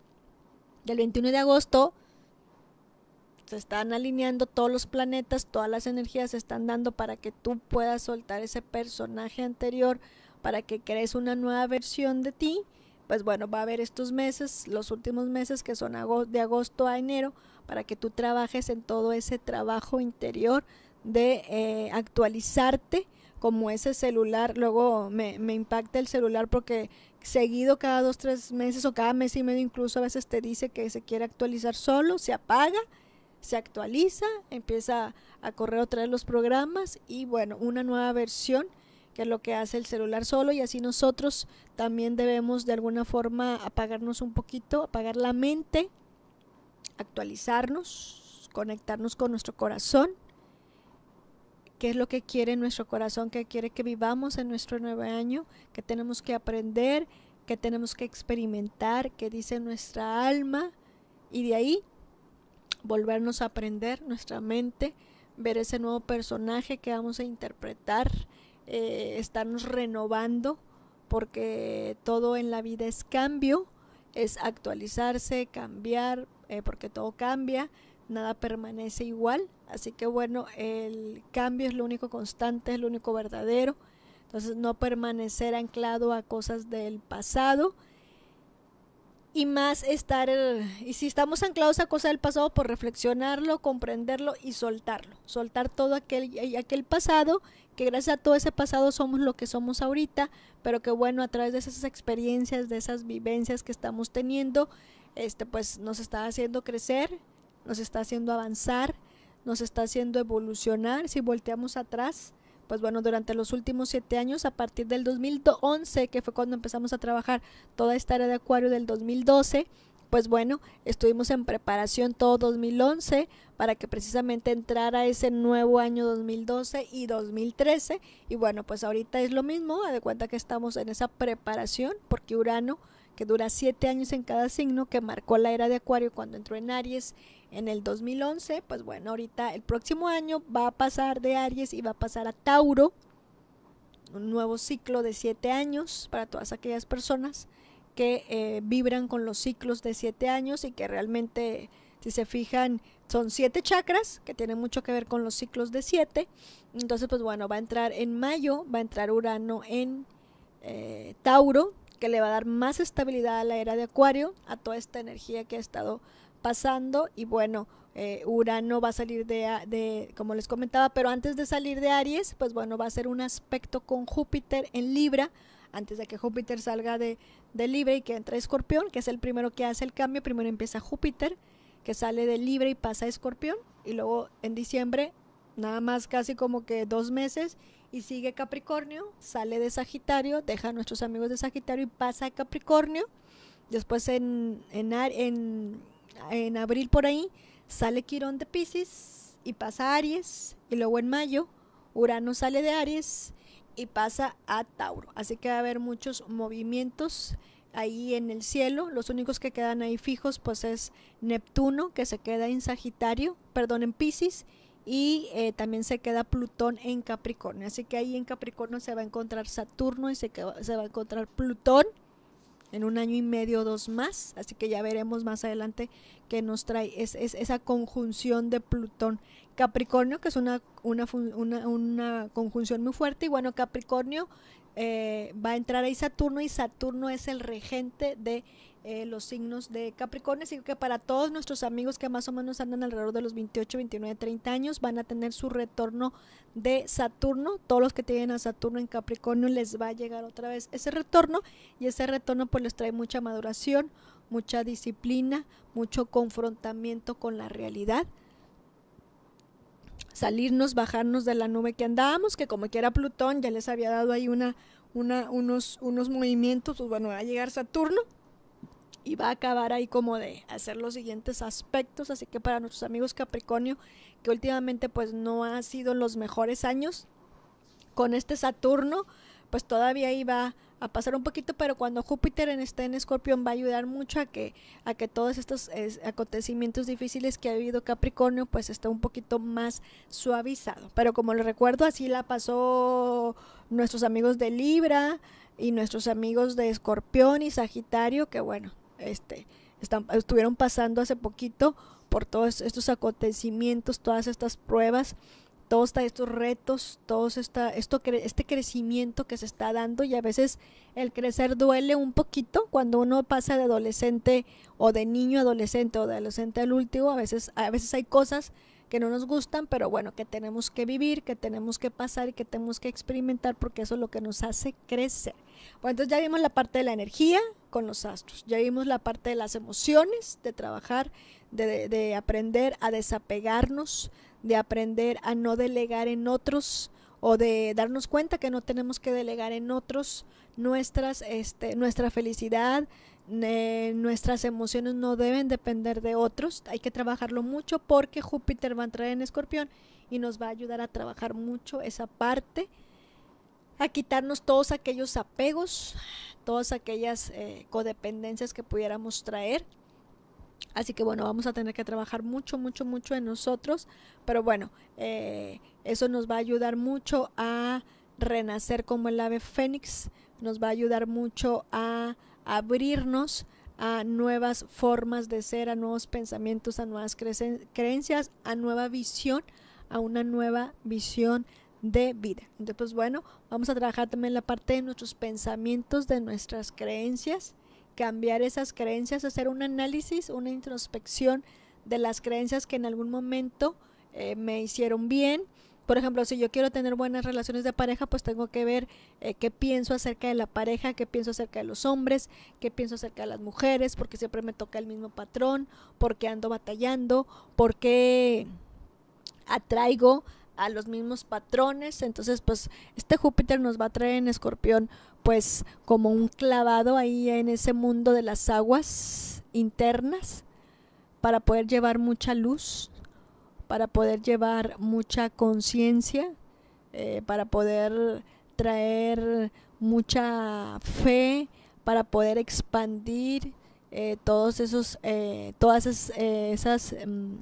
del 21 de agosto, se están alineando todos los planetas, todas las energías se están dando para que tú puedas soltar ese personaje anterior, para que crees una nueva versión de ti. Pues bueno, va a haber estos meses, los últimos meses que son de agosto a enero, para que tú trabajes en todo ese trabajo interior de eh, actualizarte como ese celular, luego me, me, impacta el celular porque seguido cada dos, tres meses o cada mes y medio incluso a veces te dice que se quiere actualizar solo, se apaga se actualiza, empieza a correr otra vez los programas y bueno, una nueva versión que es lo que hace el celular solo y así nosotros también debemos de alguna forma apagarnos un poquito, apagar la mente, actualizarnos, conectarnos con nuestro corazón, qué es lo que quiere nuestro corazón, qué quiere que vivamos en nuestro nuevo año, qué tenemos que aprender, qué tenemos que experimentar, qué dice nuestra alma y de ahí volvernos a aprender nuestra mente, ver ese nuevo personaje que vamos a interpretar, eh, estarnos renovando, porque todo en la vida es cambio, es actualizarse, cambiar, eh, porque todo cambia, nada permanece igual, así que bueno, el cambio es lo único constante, es lo único verdadero, entonces no permanecer anclado a cosas del pasado, y más estar, eh, y si estamos anclados a cosas del pasado, por pues reflexionarlo, comprenderlo y soltarlo. Soltar todo aquel, aquel pasado, que gracias a todo ese pasado somos lo que somos ahorita, pero que bueno, a través de esas experiencias, de esas vivencias que estamos teniendo, este, pues nos está haciendo crecer, nos está haciendo avanzar, nos está haciendo evolucionar. Si volteamos atrás, pues bueno, durante los últimos siete años, a partir del 2011, que fue cuando empezamos a trabajar toda esta era de acuario del 2012, pues bueno, estuvimos en preparación todo 2011 para que precisamente entrara ese nuevo año 2012 y 2013. Y bueno, pues ahorita es lo mismo, de cuenta que estamos en esa preparación porque Urano, que dura siete años en cada signo, que marcó la era de Acuario cuando entró en Aries, en el 2011, pues bueno, ahorita el próximo año va a pasar de Aries y va a pasar a Tauro, un nuevo ciclo de siete años para todas aquellas personas que eh, vibran con los ciclos de siete años y que realmente, si se fijan, son siete chakras que tienen mucho que ver con los ciclos de siete. Entonces, pues bueno, va a entrar en mayo, va a entrar Urano en eh, Tauro, que le va a dar más estabilidad a la era de Acuario, a toda esta energía que ha estado pasando y bueno, eh, Urano va a salir de, como les comentaba, pero antes de salir de Aries, pues bueno, va a ser un aspecto con Júpiter en Libra, antes de que Júpiter salga de, de Libra y que entre Escorpión, que es el primero que hace el cambio, primero empieza Júpiter, que sale de Libra y pasa a Escorpión, y luego en diciembre, nada más casi como que dos meses, y sigue Capricornio, sale de Sagitario, deja a nuestros amigos de Sagitario y pasa a Capricornio, después en, en, en en abril por ahí sale Quirón de Pisces y pasa a Aries y luego en mayo Urano sale de Aries y pasa a Tauro. Así que va a haber muchos movimientos ahí en el cielo. Los únicos que quedan ahí fijos pues es Neptuno que se queda en Sagitario, perdón, en Pisces y eh, también se queda Plutón en Capricornio. Así que ahí en Capricornio se va a encontrar Saturno y se va a encontrar Plutón en un año y medio o dos más, así que ya veremos más adelante que nos trae es, esa conjunción de Plutón. Capricornio, que es una, una, conjunción muy fuerte, y bueno, Capricornio eh, va a entrar ahí Saturno y Saturno es el regente de eh, los signos de Capricornio, así que para todos nuestros amigos que más o menos andan alrededor de los 28, 29, 30 años, van a tener su retorno de Saturno. Todos los que tienen a Saturno en Capricornio les va a llegar otra vez ese retorno y ese retorno pues les trae mucha maduración, mucha disciplina, mucho confrontamiento con la realidad salirnos, bajarnos de la nube que andábamos, que como quiera Plutón ya les había dado ahí una, unos, unos movimientos, pues bueno, va a llegar Saturno y va a acabar ahí como de hacer los siguientes aspectos. Así que para nuestros amigos Capricornio, que últimamente pues no ha sido los mejores años con este Saturno, pues todavía iba a pasar un poquito, pero cuando Júpiter esté en Escorpión va a ayudar mucho a que a que todos estos acontecimientos difíciles que ha habido Capricornio pues esté un poquito más suavizado. Pero como les recuerdo, así la pasó nuestros amigos de Libra y nuestros amigos de Escorpión y Sagitario, que bueno, este, están, estuvieron pasando hace poquito por todos estos acontecimientos, todas estas pruebas, todos estos retos, todo esta, esto, este crecimiento que se está dando y a veces el crecer duele un poquito cuando uno pasa de adolescente o de niño adolescente o de adolescente al último, a veces, a veces hay cosas que no nos gustan, pero bueno, que tenemos que vivir, que tenemos que pasar y que tenemos que experimentar porque eso es lo que nos hace crecer. Bueno, entonces ya vimos la parte de la energía, con los astros. Ya vimos la parte de las emociones, de trabajar, de, aprender a desapegarnos, de aprender a no delegar en otros o de darnos cuenta que no tenemos que delegar en otros nuestras, este, nuestra felicidad, nuestras emociones no deben depender de otros, hay que trabajarlo mucho porque Júpiter va a entrar en escorpión y nos va a ayudar a trabajar mucho esa parte a quitarnos todos aquellos apegos, todas aquellas eh, codependencias que pudiéramos traer. Así que bueno, vamos a tener que trabajar mucho, mucho, mucho en nosotros, pero bueno, eh, eso nos va a ayudar mucho a renacer como el ave fénix, nos va a ayudar mucho a abrirnos a nuevas formas de ser, a nuevos pensamientos, a nuevas creencias, a nueva visión, a una nueva visión de vida. Entonces, pues, bueno, vamos a trabajar también la parte de nuestros pensamientos, de nuestras creencias, cambiar esas creencias, hacer un análisis, una introspección de las creencias que en algún momento eh, me hicieron bien. Por ejemplo, si yo quiero tener buenas relaciones de pareja, pues tengo que ver eh, qué pienso acerca de la pareja, qué pienso acerca de los hombres, qué pienso acerca de las mujeres, porque siempre me toca el mismo patrón, porque ando batallando, porque atraigo a los mismos patrones. Entonces, pues este Júpiter nos va a traer en escorpión, pues como un clavado ahí en ese mundo de las aguas internas, para poder llevar mucha luz, para poder llevar mucha conciencia, eh, para poder traer mucha fe, para poder expandir eh, todos esos, eh, todas esas... Mm,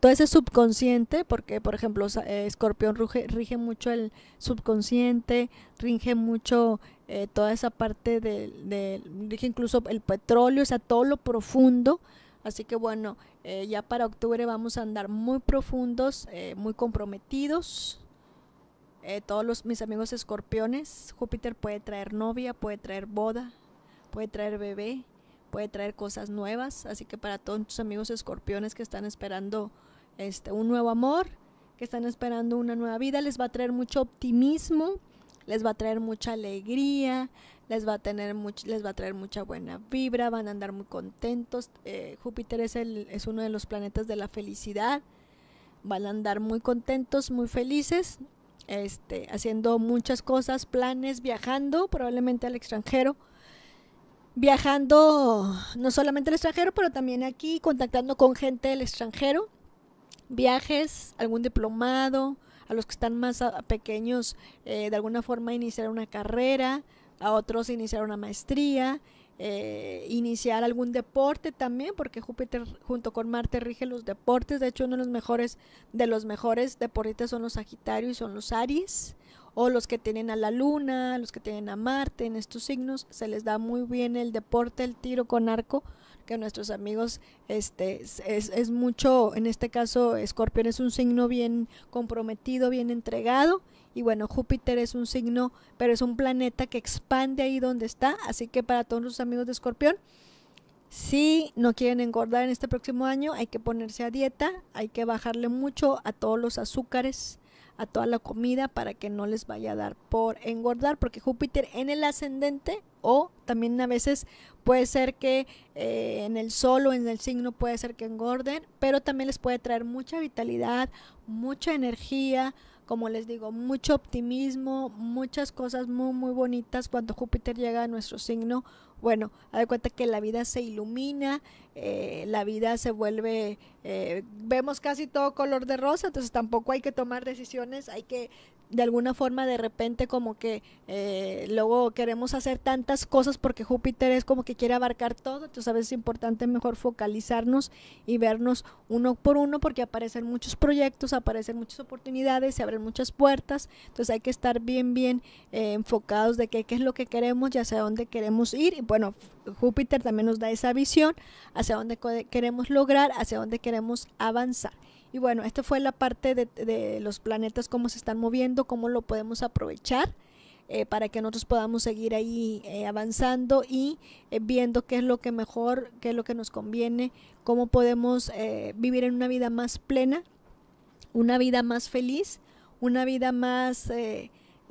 todo ese subconsciente, porque por ejemplo eh, Escorpión rige, mucho el subconsciente, rige mucho eh, toda esa parte de, rige incluso el petróleo, o sea, todo lo profundo. Así que bueno, eh, ya para octubre vamos a andar muy profundos, muy comprometidos. todos los, mis amigos escorpiones, Júpiter puede traer novia, puede traer boda, puede traer bebé, puede traer cosas nuevas. Así que para todos tus amigos escorpiones que están esperando este, un nuevo amor, que están esperando una nueva vida, les va a traer mucho optimismo, les va a traer mucha alegría, les va a, tener les va a traer mucha buena vibra, van a andar muy contentos. Eh, Júpiter es, el, es uno de los planetas de la felicidad, van a andar muy contentos, muy felices, este, haciendo muchas cosas, planes, viajando probablemente al extranjero. Viajando no solamente al extranjero, pero también aquí, contactando con gente del extranjero viajes, algún diplomado, a los que están más pequeños, eh, de alguna forma iniciar una carrera, a otros iniciar una maestría, eh, iniciar algún deporte también, porque Júpiter junto con Marte rige los deportes. De hecho, uno de los mejores, de los mejores deportistas son los Sagitarios y son los Aries, o los que tienen a la Luna, los que tienen a Marte en estos signos, se les da muy bien el deporte, el tiro con arco, que nuestros amigos, este, es, es, es mucho, en este caso, Escorpión es un signo bien comprometido, bien entregado, y bueno, Júpiter es un signo, pero es un planeta que expande ahí donde está, así que para todos los amigos de Escorpión, si no quieren engordar en este próximo año, hay que ponerse a dieta, hay que bajarle mucho a todos los azúcares, a toda la comida para que no les vaya a dar por engordar, porque Júpiter en el ascendente o también a veces puede ser que eh, en el sol o en el signo puede ser que engorden, pero también les puede traer mucha vitalidad, mucha energía, como les digo, mucho optimismo, muchas cosas muy, muy bonitas cuando Júpiter llega a nuestro signo. Bueno, da cuenta que la vida se ilumina, eh, la vida se vuelve, eh, vemos casi todo color de rosa, entonces tampoco hay que tomar decisiones, hay que de alguna forma de repente como que eh, luego queremos hacer tantas cosas porque Júpiter es como que quiere abarcar todo, entonces a veces es importante mejor focalizarnos y vernos uno por uno porque aparecen muchos proyectos, aparecen muchas oportunidades, se abren muchas puertas, entonces hay que estar bien, bien eh, enfocados de qué, qué es lo que queremos y hacia dónde queremos ir. Y bueno, Júpiter también nos da esa visión hacia dónde queremos lograr, hacia dónde queremos avanzar. Y bueno, esta fue la parte de, los planetas, cómo se están moviendo, cómo lo podemos aprovechar. Eh, para que nosotros podamos seguir ahí eh, avanzando y eh, viendo qué es lo que mejor, qué es lo que nos conviene, cómo podemos vivir en una vida más plena, una vida más feliz, una vida más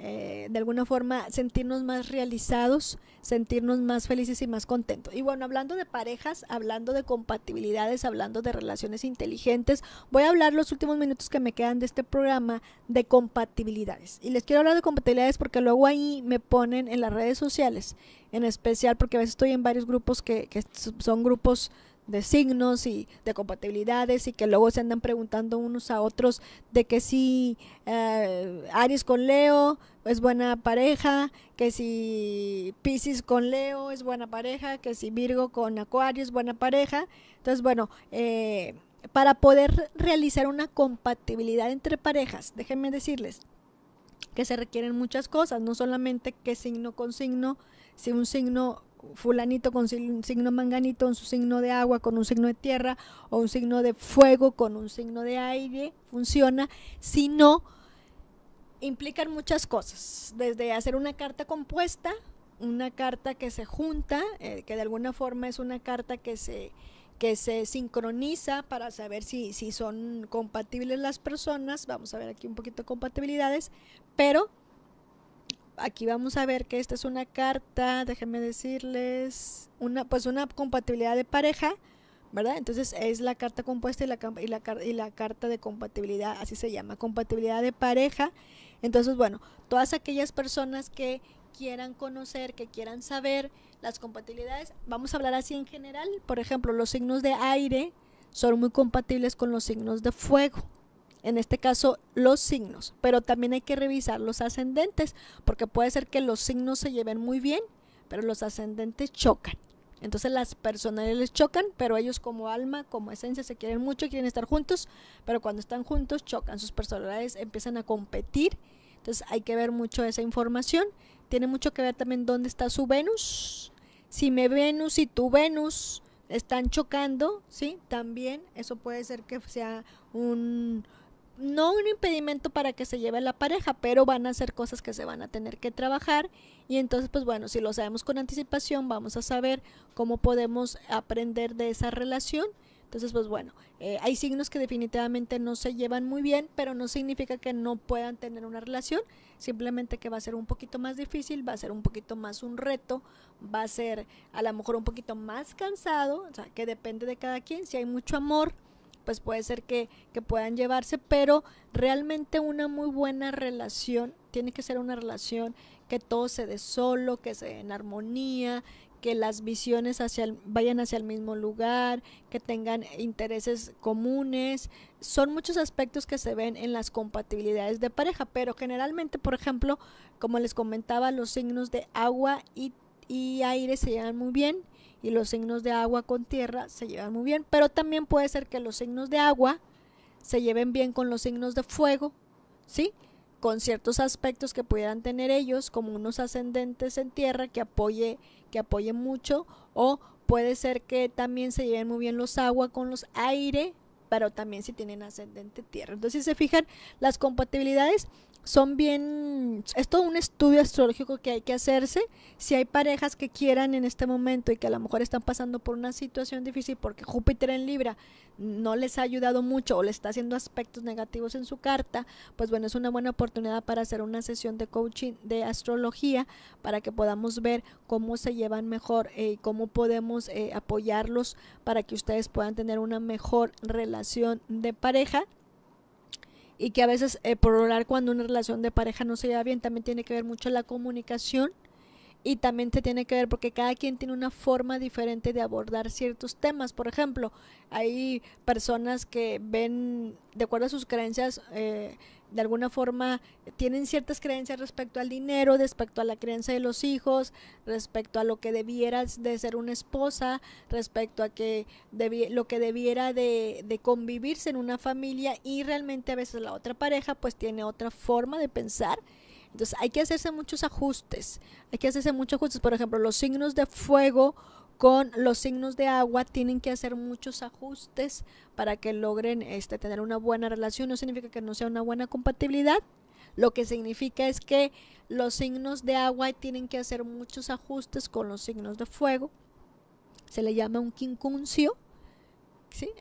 eh, de alguna forma sentirnos más realizados, sentirnos más felices y más contentos. Y bueno, hablando de parejas, hablando de compatibilidades, hablando de relaciones inteligentes, voy a hablar los últimos minutos que me quedan de este programa de compatibilidades. Y les quiero hablar de compatibilidades porque luego ahí me ponen en las redes sociales, en especial porque a veces estoy en varios grupos que, que son grupos de signos y de compatibilidades y que luego se andan preguntando unos a otros de que si eh, Aries con Leo es buena pareja, que si Pisces con Leo es buena pareja, que si Virgo con Acuario es buena pareja. Entonces, bueno, eh, para poder realizar una compatibilidad entre parejas, déjenme decirles, que se requieren muchas cosas, no solamente que signo con signo, si un signo fulanito con un signo manganito, un signo de agua con un signo de tierra o un signo de fuego con un signo de aire funciona, sino implican muchas cosas, desde hacer una carta compuesta, una carta que se junta, eh, que de alguna forma es una carta que se que se sincroniza para saber si, son compatibles las personas. Vamos a ver aquí un poquito de compatibilidades, pero aquí vamos a ver que esta es una carta, déjenme decirles, una, pues una compatibilidad de pareja, ¿verdad? Entonces es la carta compuesta y la, la, y la carta de compatibilidad, así se llama, compatibilidad de pareja. Entonces, bueno, todas aquellas personas que quieran conocer, que quieran saber las compatibilidades. Vamos a hablar así en general. Por ejemplo, los signos de aire son muy compatibles con los signos de fuego. En este caso, los signos. Pero también hay que revisar los ascendentes, porque puede ser que los signos se lleven muy bien, pero los ascendentes chocan. Entonces las personalidades chocan, pero ellos como alma, como esencia, se quieren mucho, quieren estar juntos, pero cuando están juntos chocan, sus personalidades empiezan a competir. Entonces hay que ver mucho esa información tiene mucho que ver también dónde está su Venus. Si mi Venus y tu Venus están chocando, ¿sí? También eso puede ser que sea un no un impedimento para que se lleve la pareja, pero van a ser cosas que se van a tener que trabajar y entonces pues bueno, si lo sabemos con anticipación, vamos a saber cómo podemos aprender de esa relación entonces, pues bueno, eh, hay signos que definitivamente no se llevan muy bien, pero no significa que no puedan tener una relación, simplemente que va a ser un poquito más difícil, va a ser un poquito más un reto, va a ser a lo mejor un poquito más cansado, o sea, que depende de cada quien, si hay mucho amor pues puede ser que, que puedan llevarse, pero realmente una muy buena relación tiene que ser una relación que todo se dé solo, que se en armonía, que las visiones vayan hacia el mismo lugar, que tengan intereses comunes. Son muchos aspectos que se ven en las compatibilidades de pareja, pero generalmente, por ejemplo, como les comentaba, los signos de agua y, y aire se llevan muy bien y los signos de agua con tierra se llevan muy bien, pero también puede ser que los signos de agua se lleven bien con los signos de fuego, ¿sí? Con ciertos aspectos que pudieran tener ellos, como unos ascendentes en tierra que apoye que apoyen mucho o puede ser que también se lleven muy bien los agua con los aire, pero también si tienen ascendente tierra. Entonces, si se fijan, las compatibilidades son bien, es todo un estudio astrológico que hay que hacerse. Si hay parejas que quieran en este momento y que a lo mejor están pasando por una situación difícil porque Júpiter en Libra no les ha ayudado mucho o le está haciendo aspectos negativos en su carta, pues bueno, es una buena oportunidad para hacer una sesión de coaching de astrología para que podamos ver cómo se llevan mejor y eh, cómo podemos eh, apoyarlos para que ustedes puedan tener una mejor relación de pareja y que a veces eh, por hablar cuando una relación de pareja no se lleva bien también tiene que ver mucho la comunicación y también te tiene que ver porque cada quien tiene una forma diferente de abordar ciertos temas. Por ejemplo, hay personas que ven, de acuerdo a sus creencias, eh, de alguna forma eh, tienen ciertas creencias respecto al dinero, respecto a la creencia de los hijos, respecto a lo que debiera de ser una esposa, respecto a que lo que debiera de, de, convivirse en una familia y realmente a veces la otra pareja pues tiene otra forma de pensar. Entonces hay que hacerse muchos ajustes, hay que hacerse muchos ajustes, por ejemplo, los signos de fuego con los signos de agua tienen que hacer muchos ajustes para que logren este, tener una buena relación. No significa que no sea una buena compatibilidad. Lo que significa es que los signos de agua tienen que hacer muchos ajustes con los signos de fuego. Se le llama un quincuncio.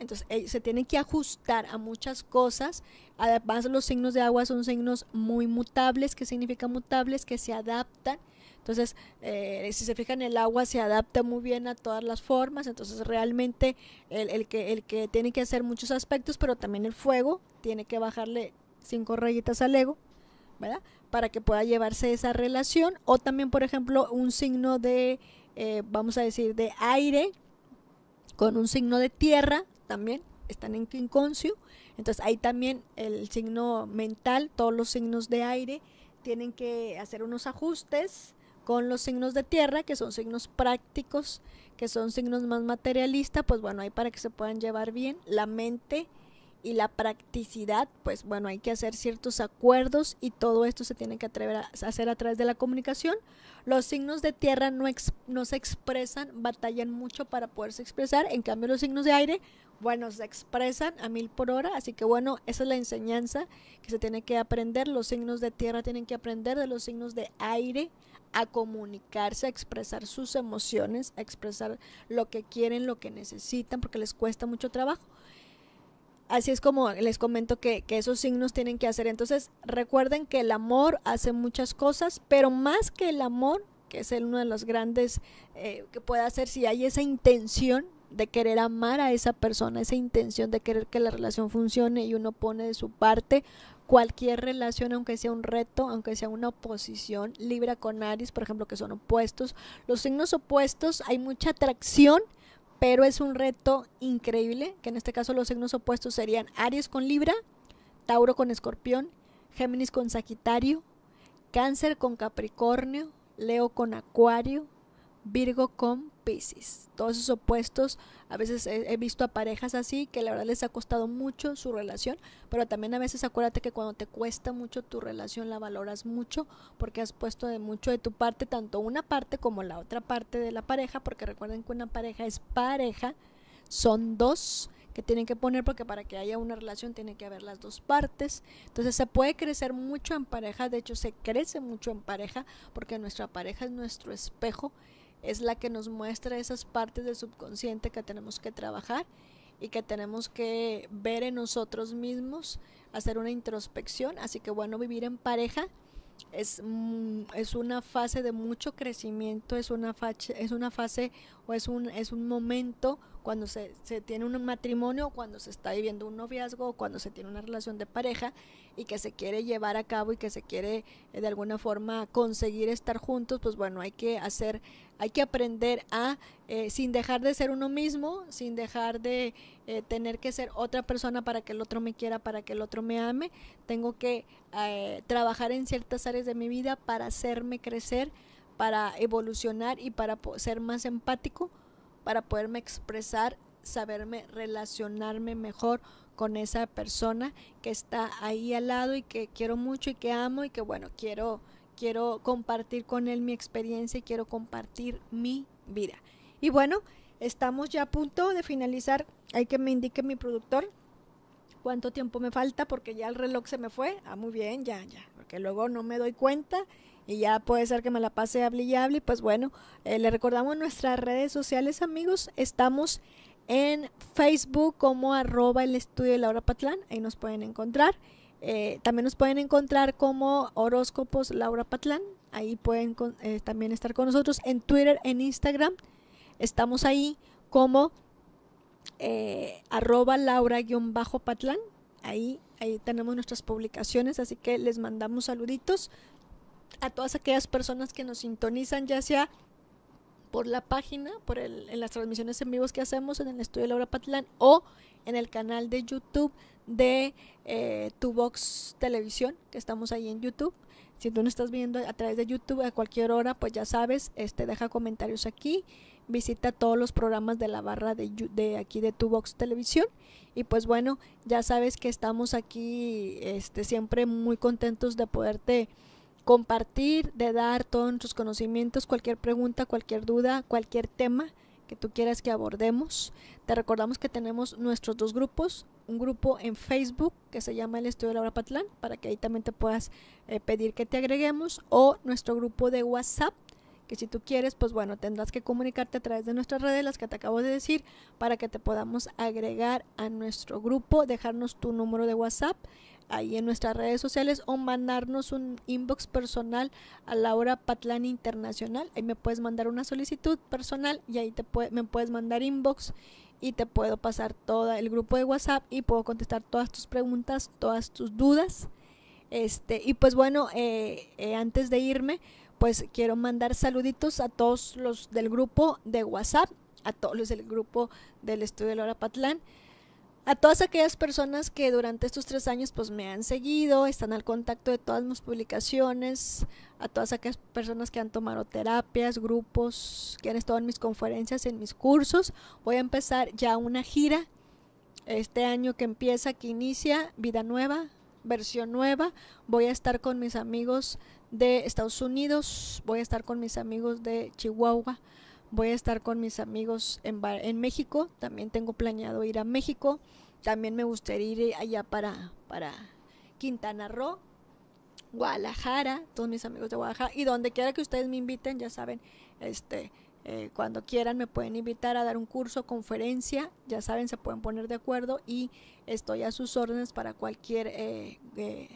Entonces eh, se tienen que ajustar a muchas cosas. Además los signos de agua son signos muy mutables. ¿Qué significa mutables? Que se adaptan entonces, eh, si se fijan, el agua se adapta muy bien a todas las formas, entonces realmente el, que, tiene que hacer muchos aspectos, pero también el fuego tiene que bajarle cinco rayitas al ego, ¿verdad? Para que pueda llevarse esa relación. O también, por ejemplo, un signo de, eh, vamos a decir, de aire con un signo de tierra también están en quinconcio. Entonces ahí también el signo mental, todos los signos de aire tienen que hacer unos ajustes con los signos de tierra, que son signos prácticos, que son signos más materialistas, pues bueno, hay para que se puedan llevar bien la mente y la practicidad, pues bueno, hay que hacer ciertos acuerdos y todo esto se tiene que atrever a hacer a través de la comunicación. Los signos de tierra no, no se expresan, batallan mucho para poderse expresar, en cambio los signos de aire, bueno, se expresan a mil por hora, así que bueno, esa es la enseñanza que se tiene que aprender, los signos de tierra tienen que aprender de los signos de aire, a comunicarse, a expresar sus emociones, a expresar lo que quieren, lo que necesitan, porque les cuesta mucho trabajo. Así es como les comento que, esos signos tienen que hacer. Entonces, recuerden que el amor hace muchas cosas, pero más que el amor, que es el uno de los grandes eh, que puede hacer si hay esa intención de querer amar a esa persona, esa intención de querer que la relación funcione y uno pone de su parte cualquier relación, aunque sea un reto, aunque sea una oposición, Libra con Aries, por ejemplo, que son opuestos. Los signos opuestos hay mucha atracción, pero es un reto increíble, que en este caso los signos opuestos serían Aries con Libra, Tauro con Escorpión, Géminis con Sagitario, Cáncer con Capricornio, Leo con Acuario, Virgo con Pisces. Todos esos opuestos, a veces he, visto a parejas así que la verdad les ha costado mucho su relación, pero también a veces acuérdate que cuando te cuesta mucho tu relación la valoras mucho porque has puesto de mucho de tu parte, tanto una parte como la otra parte de la pareja, porque recuerden que una pareja es pareja, son dos que tienen que poner porque para que haya una relación tiene que haber las dos partes. Entonces se puede crecer mucho en pareja, de hecho se crece mucho en pareja porque nuestra pareja es nuestro espejo es la que nos muestra esas partes del subconsciente que tenemos que trabajar y que tenemos que ver en nosotros mismos, hacer una introspección. Así que bueno, vivir en pareja es, mm, es una fase de mucho crecimiento, es una, fase, es una fase o es un, es un momento cuando se, tiene un matrimonio, cuando se está viviendo un noviazgo, cuando se tiene una relación de pareja y que se quiere llevar a cabo y que se quiere eh, de alguna forma conseguir estar juntos, pues bueno, hay que hacer, hay que aprender a, eh, sin dejar de ser uno mismo, sin dejar de eh, tener que ser otra persona para que el otro me quiera, para que el otro me ame, tengo que trabajar en ciertas áreas de mi vida para hacerme crecer, para evolucionar y para ser más empático para poderme expresar, saberme relacionarme mejor con esa persona que está ahí al lado y que quiero mucho y que amo y que bueno, quiero quiero compartir con él mi experiencia y quiero compartir mi vida. Y bueno, estamos ya a punto de finalizar. Hay que me indique mi productor cuánto tiempo me falta porque ya el reloj se me fue. Ah, muy bien, ya, ya, porque luego no me doy cuenta y ya puede ser que me la pase hable y hable. Pues bueno, eh, le recordamos nuestras redes sociales, amigos. Estamos en Facebook como arroba el estudio de Laura Patlán, ahí nos pueden encontrar. Eh, también nos pueden encontrar como horóscopos Laura Patlán, ahí pueden eh, también estar con nosotros. En Twitter, en Instagram, estamos ahí como arroba Laura-Patlán, ahí, ahí tenemos nuestras publicaciones, así que les mandamos saluditos, a todas aquellas personas que nos sintonizan, ya sea por la página, por el, en las transmisiones en vivos que hacemos en el estudio de Laura Patlán o en el canal de YouTube de eh, TuVox Televisión, que estamos ahí en YouTube. Si tú no estás viendo a través de YouTube a cualquier hora, pues ya sabes, este deja comentarios aquí, visita todos los programas de la barra de, de aquí de Tu Televisión y pues bueno, ya sabes que estamos aquí este siempre muy contentos de poderte compartir, de dar todos nuestros conocimientos, cualquier pregunta, cualquier duda, cualquier tema que tú quieras que abordemos. Te recordamos que tenemos nuestros dos grupos, un grupo en Facebook que se llama el Estudio de Laura Patlán, para que ahí también te puedas eh, pedir que te agreguemos, o nuestro grupo de WhatsApp, que si tú quieres, pues bueno, tendrás que comunicarte a través de nuestras redes, las que te acabo de decir, para que te podamos agregar a nuestro grupo, dejarnos tu número de WhatsApp ahí en nuestras redes sociales o mandarnos un inbox personal a Laura Patlán Internacional. Ahí me puedes mandar una solicitud personal y ahí te me puedes mandar inbox y te puedo pasar todo el grupo de WhatsApp y puedo contestar todas tus preguntas, todas tus dudas. Este, y pues bueno, eh, eh, antes de irme, pues quiero mandar saluditos a todos los del grupo de WhatsApp, a todos los del grupo del Estudio de Laura Patlán a todas aquellas personas que durante estos tres años pues me han seguido, están al contacto de todas mis publicaciones, a todas aquellas personas que han tomado terapias, grupos, que han estado en mis conferencias, en mis cursos. Voy a empezar ya una gira este año que empieza, que inicia, vida nueva, versión nueva. Voy a estar con mis amigos de Estados Unidos, voy a estar con mis amigos de Chihuahua, Voy a estar con mis amigos en, en México. También tengo planeado ir a México. También me gustaría ir allá para, para Quintana Roo, Guadalajara, todos mis amigos de Guadalajara. Y donde quiera que ustedes me inviten, ya saben, este, eh, cuando quieran me pueden invitar a dar un curso, conferencia, ya saben, se pueden poner de acuerdo y estoy a sus órdenes para cualquier, eh, eh,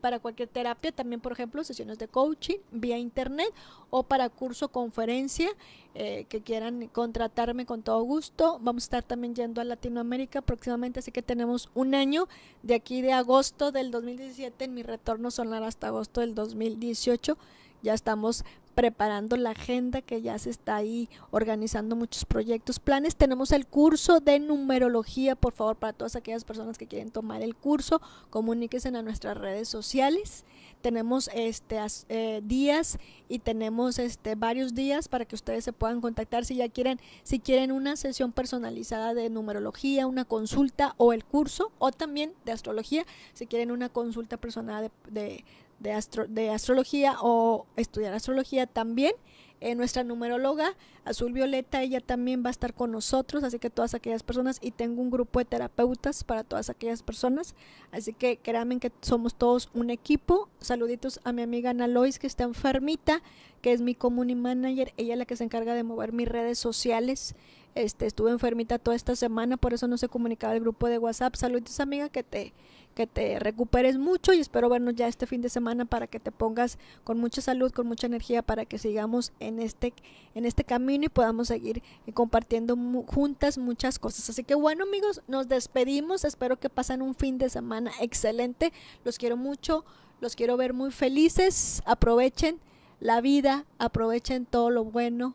para cualquier terapia, también por ejemplo sesiones de coaching vía internet o para curso, conferencia que quieran contratarme con todo gusto. Vamos a estar también yendo a Latinoamérica próximamente, así que tenemos un año de aquí de agosto del 2017, en mi retorno sonar hasta agosto del 2018 ya estamos preparando la agenda que ya se está ahí organizando muchos proyectos, planes. Tenemos el curso de numerología, por favor, para todas aquellas personas que quieren tomar el curso, comuníquense a nuestras redes sociales. Tenemos este eh, días y tenemos este varios días para que ustedes se puedan contactar si ya quieren, si quieren una sesión personalizada de numerología, una consulta o el curso o también de astrología, si quieren una consulta personal de de, de astrología o estudiar astrología también. Eh, nuestra numeróloga Azul Violeta, ella también va a estar con nosotros, así que todas aquellas personas, y tengo un grupo de terapeutas para todas aquellas personas, así que créanme que somos todos un equipo. Saluditos a mi amiga Ana Lois, que está enfermita, que es mi community manager, ella es la que se encarga de mover mis redes sociales. Este, estuve enfermita toda esta semana, por eso no se comunicaba el grupo de WhatsApp. Saluditos amiga, que te que te recuperes mucho y espero vernos ya este fin de semana para que te pongas con mucha salud, con mucha energía, para que sigamos en este, en este camino y podamos seguir compartiendo juntas muchas cosas. Así que bueno amigos, nos despedimos, espero que pasen un fin de semana excelente, los quiero mucho, los quiero ver muy felices, aprovechen la vida, aprovechen todo lo bueno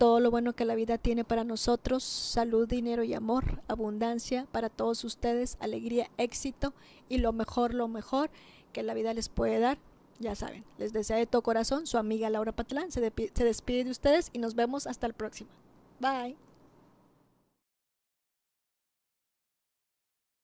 todo lo bueno que la vida tiene para nosotros, salud, dinero y amor, abundancia para todos ustedes, alegría, éxito y lo mejor, lo mejor que la vida les puede dar. Ya saben, les desea de todo corazón su amiga Laura Patlán. Se, se despide de ustedes y nos vemos hasta el próximo. Bye.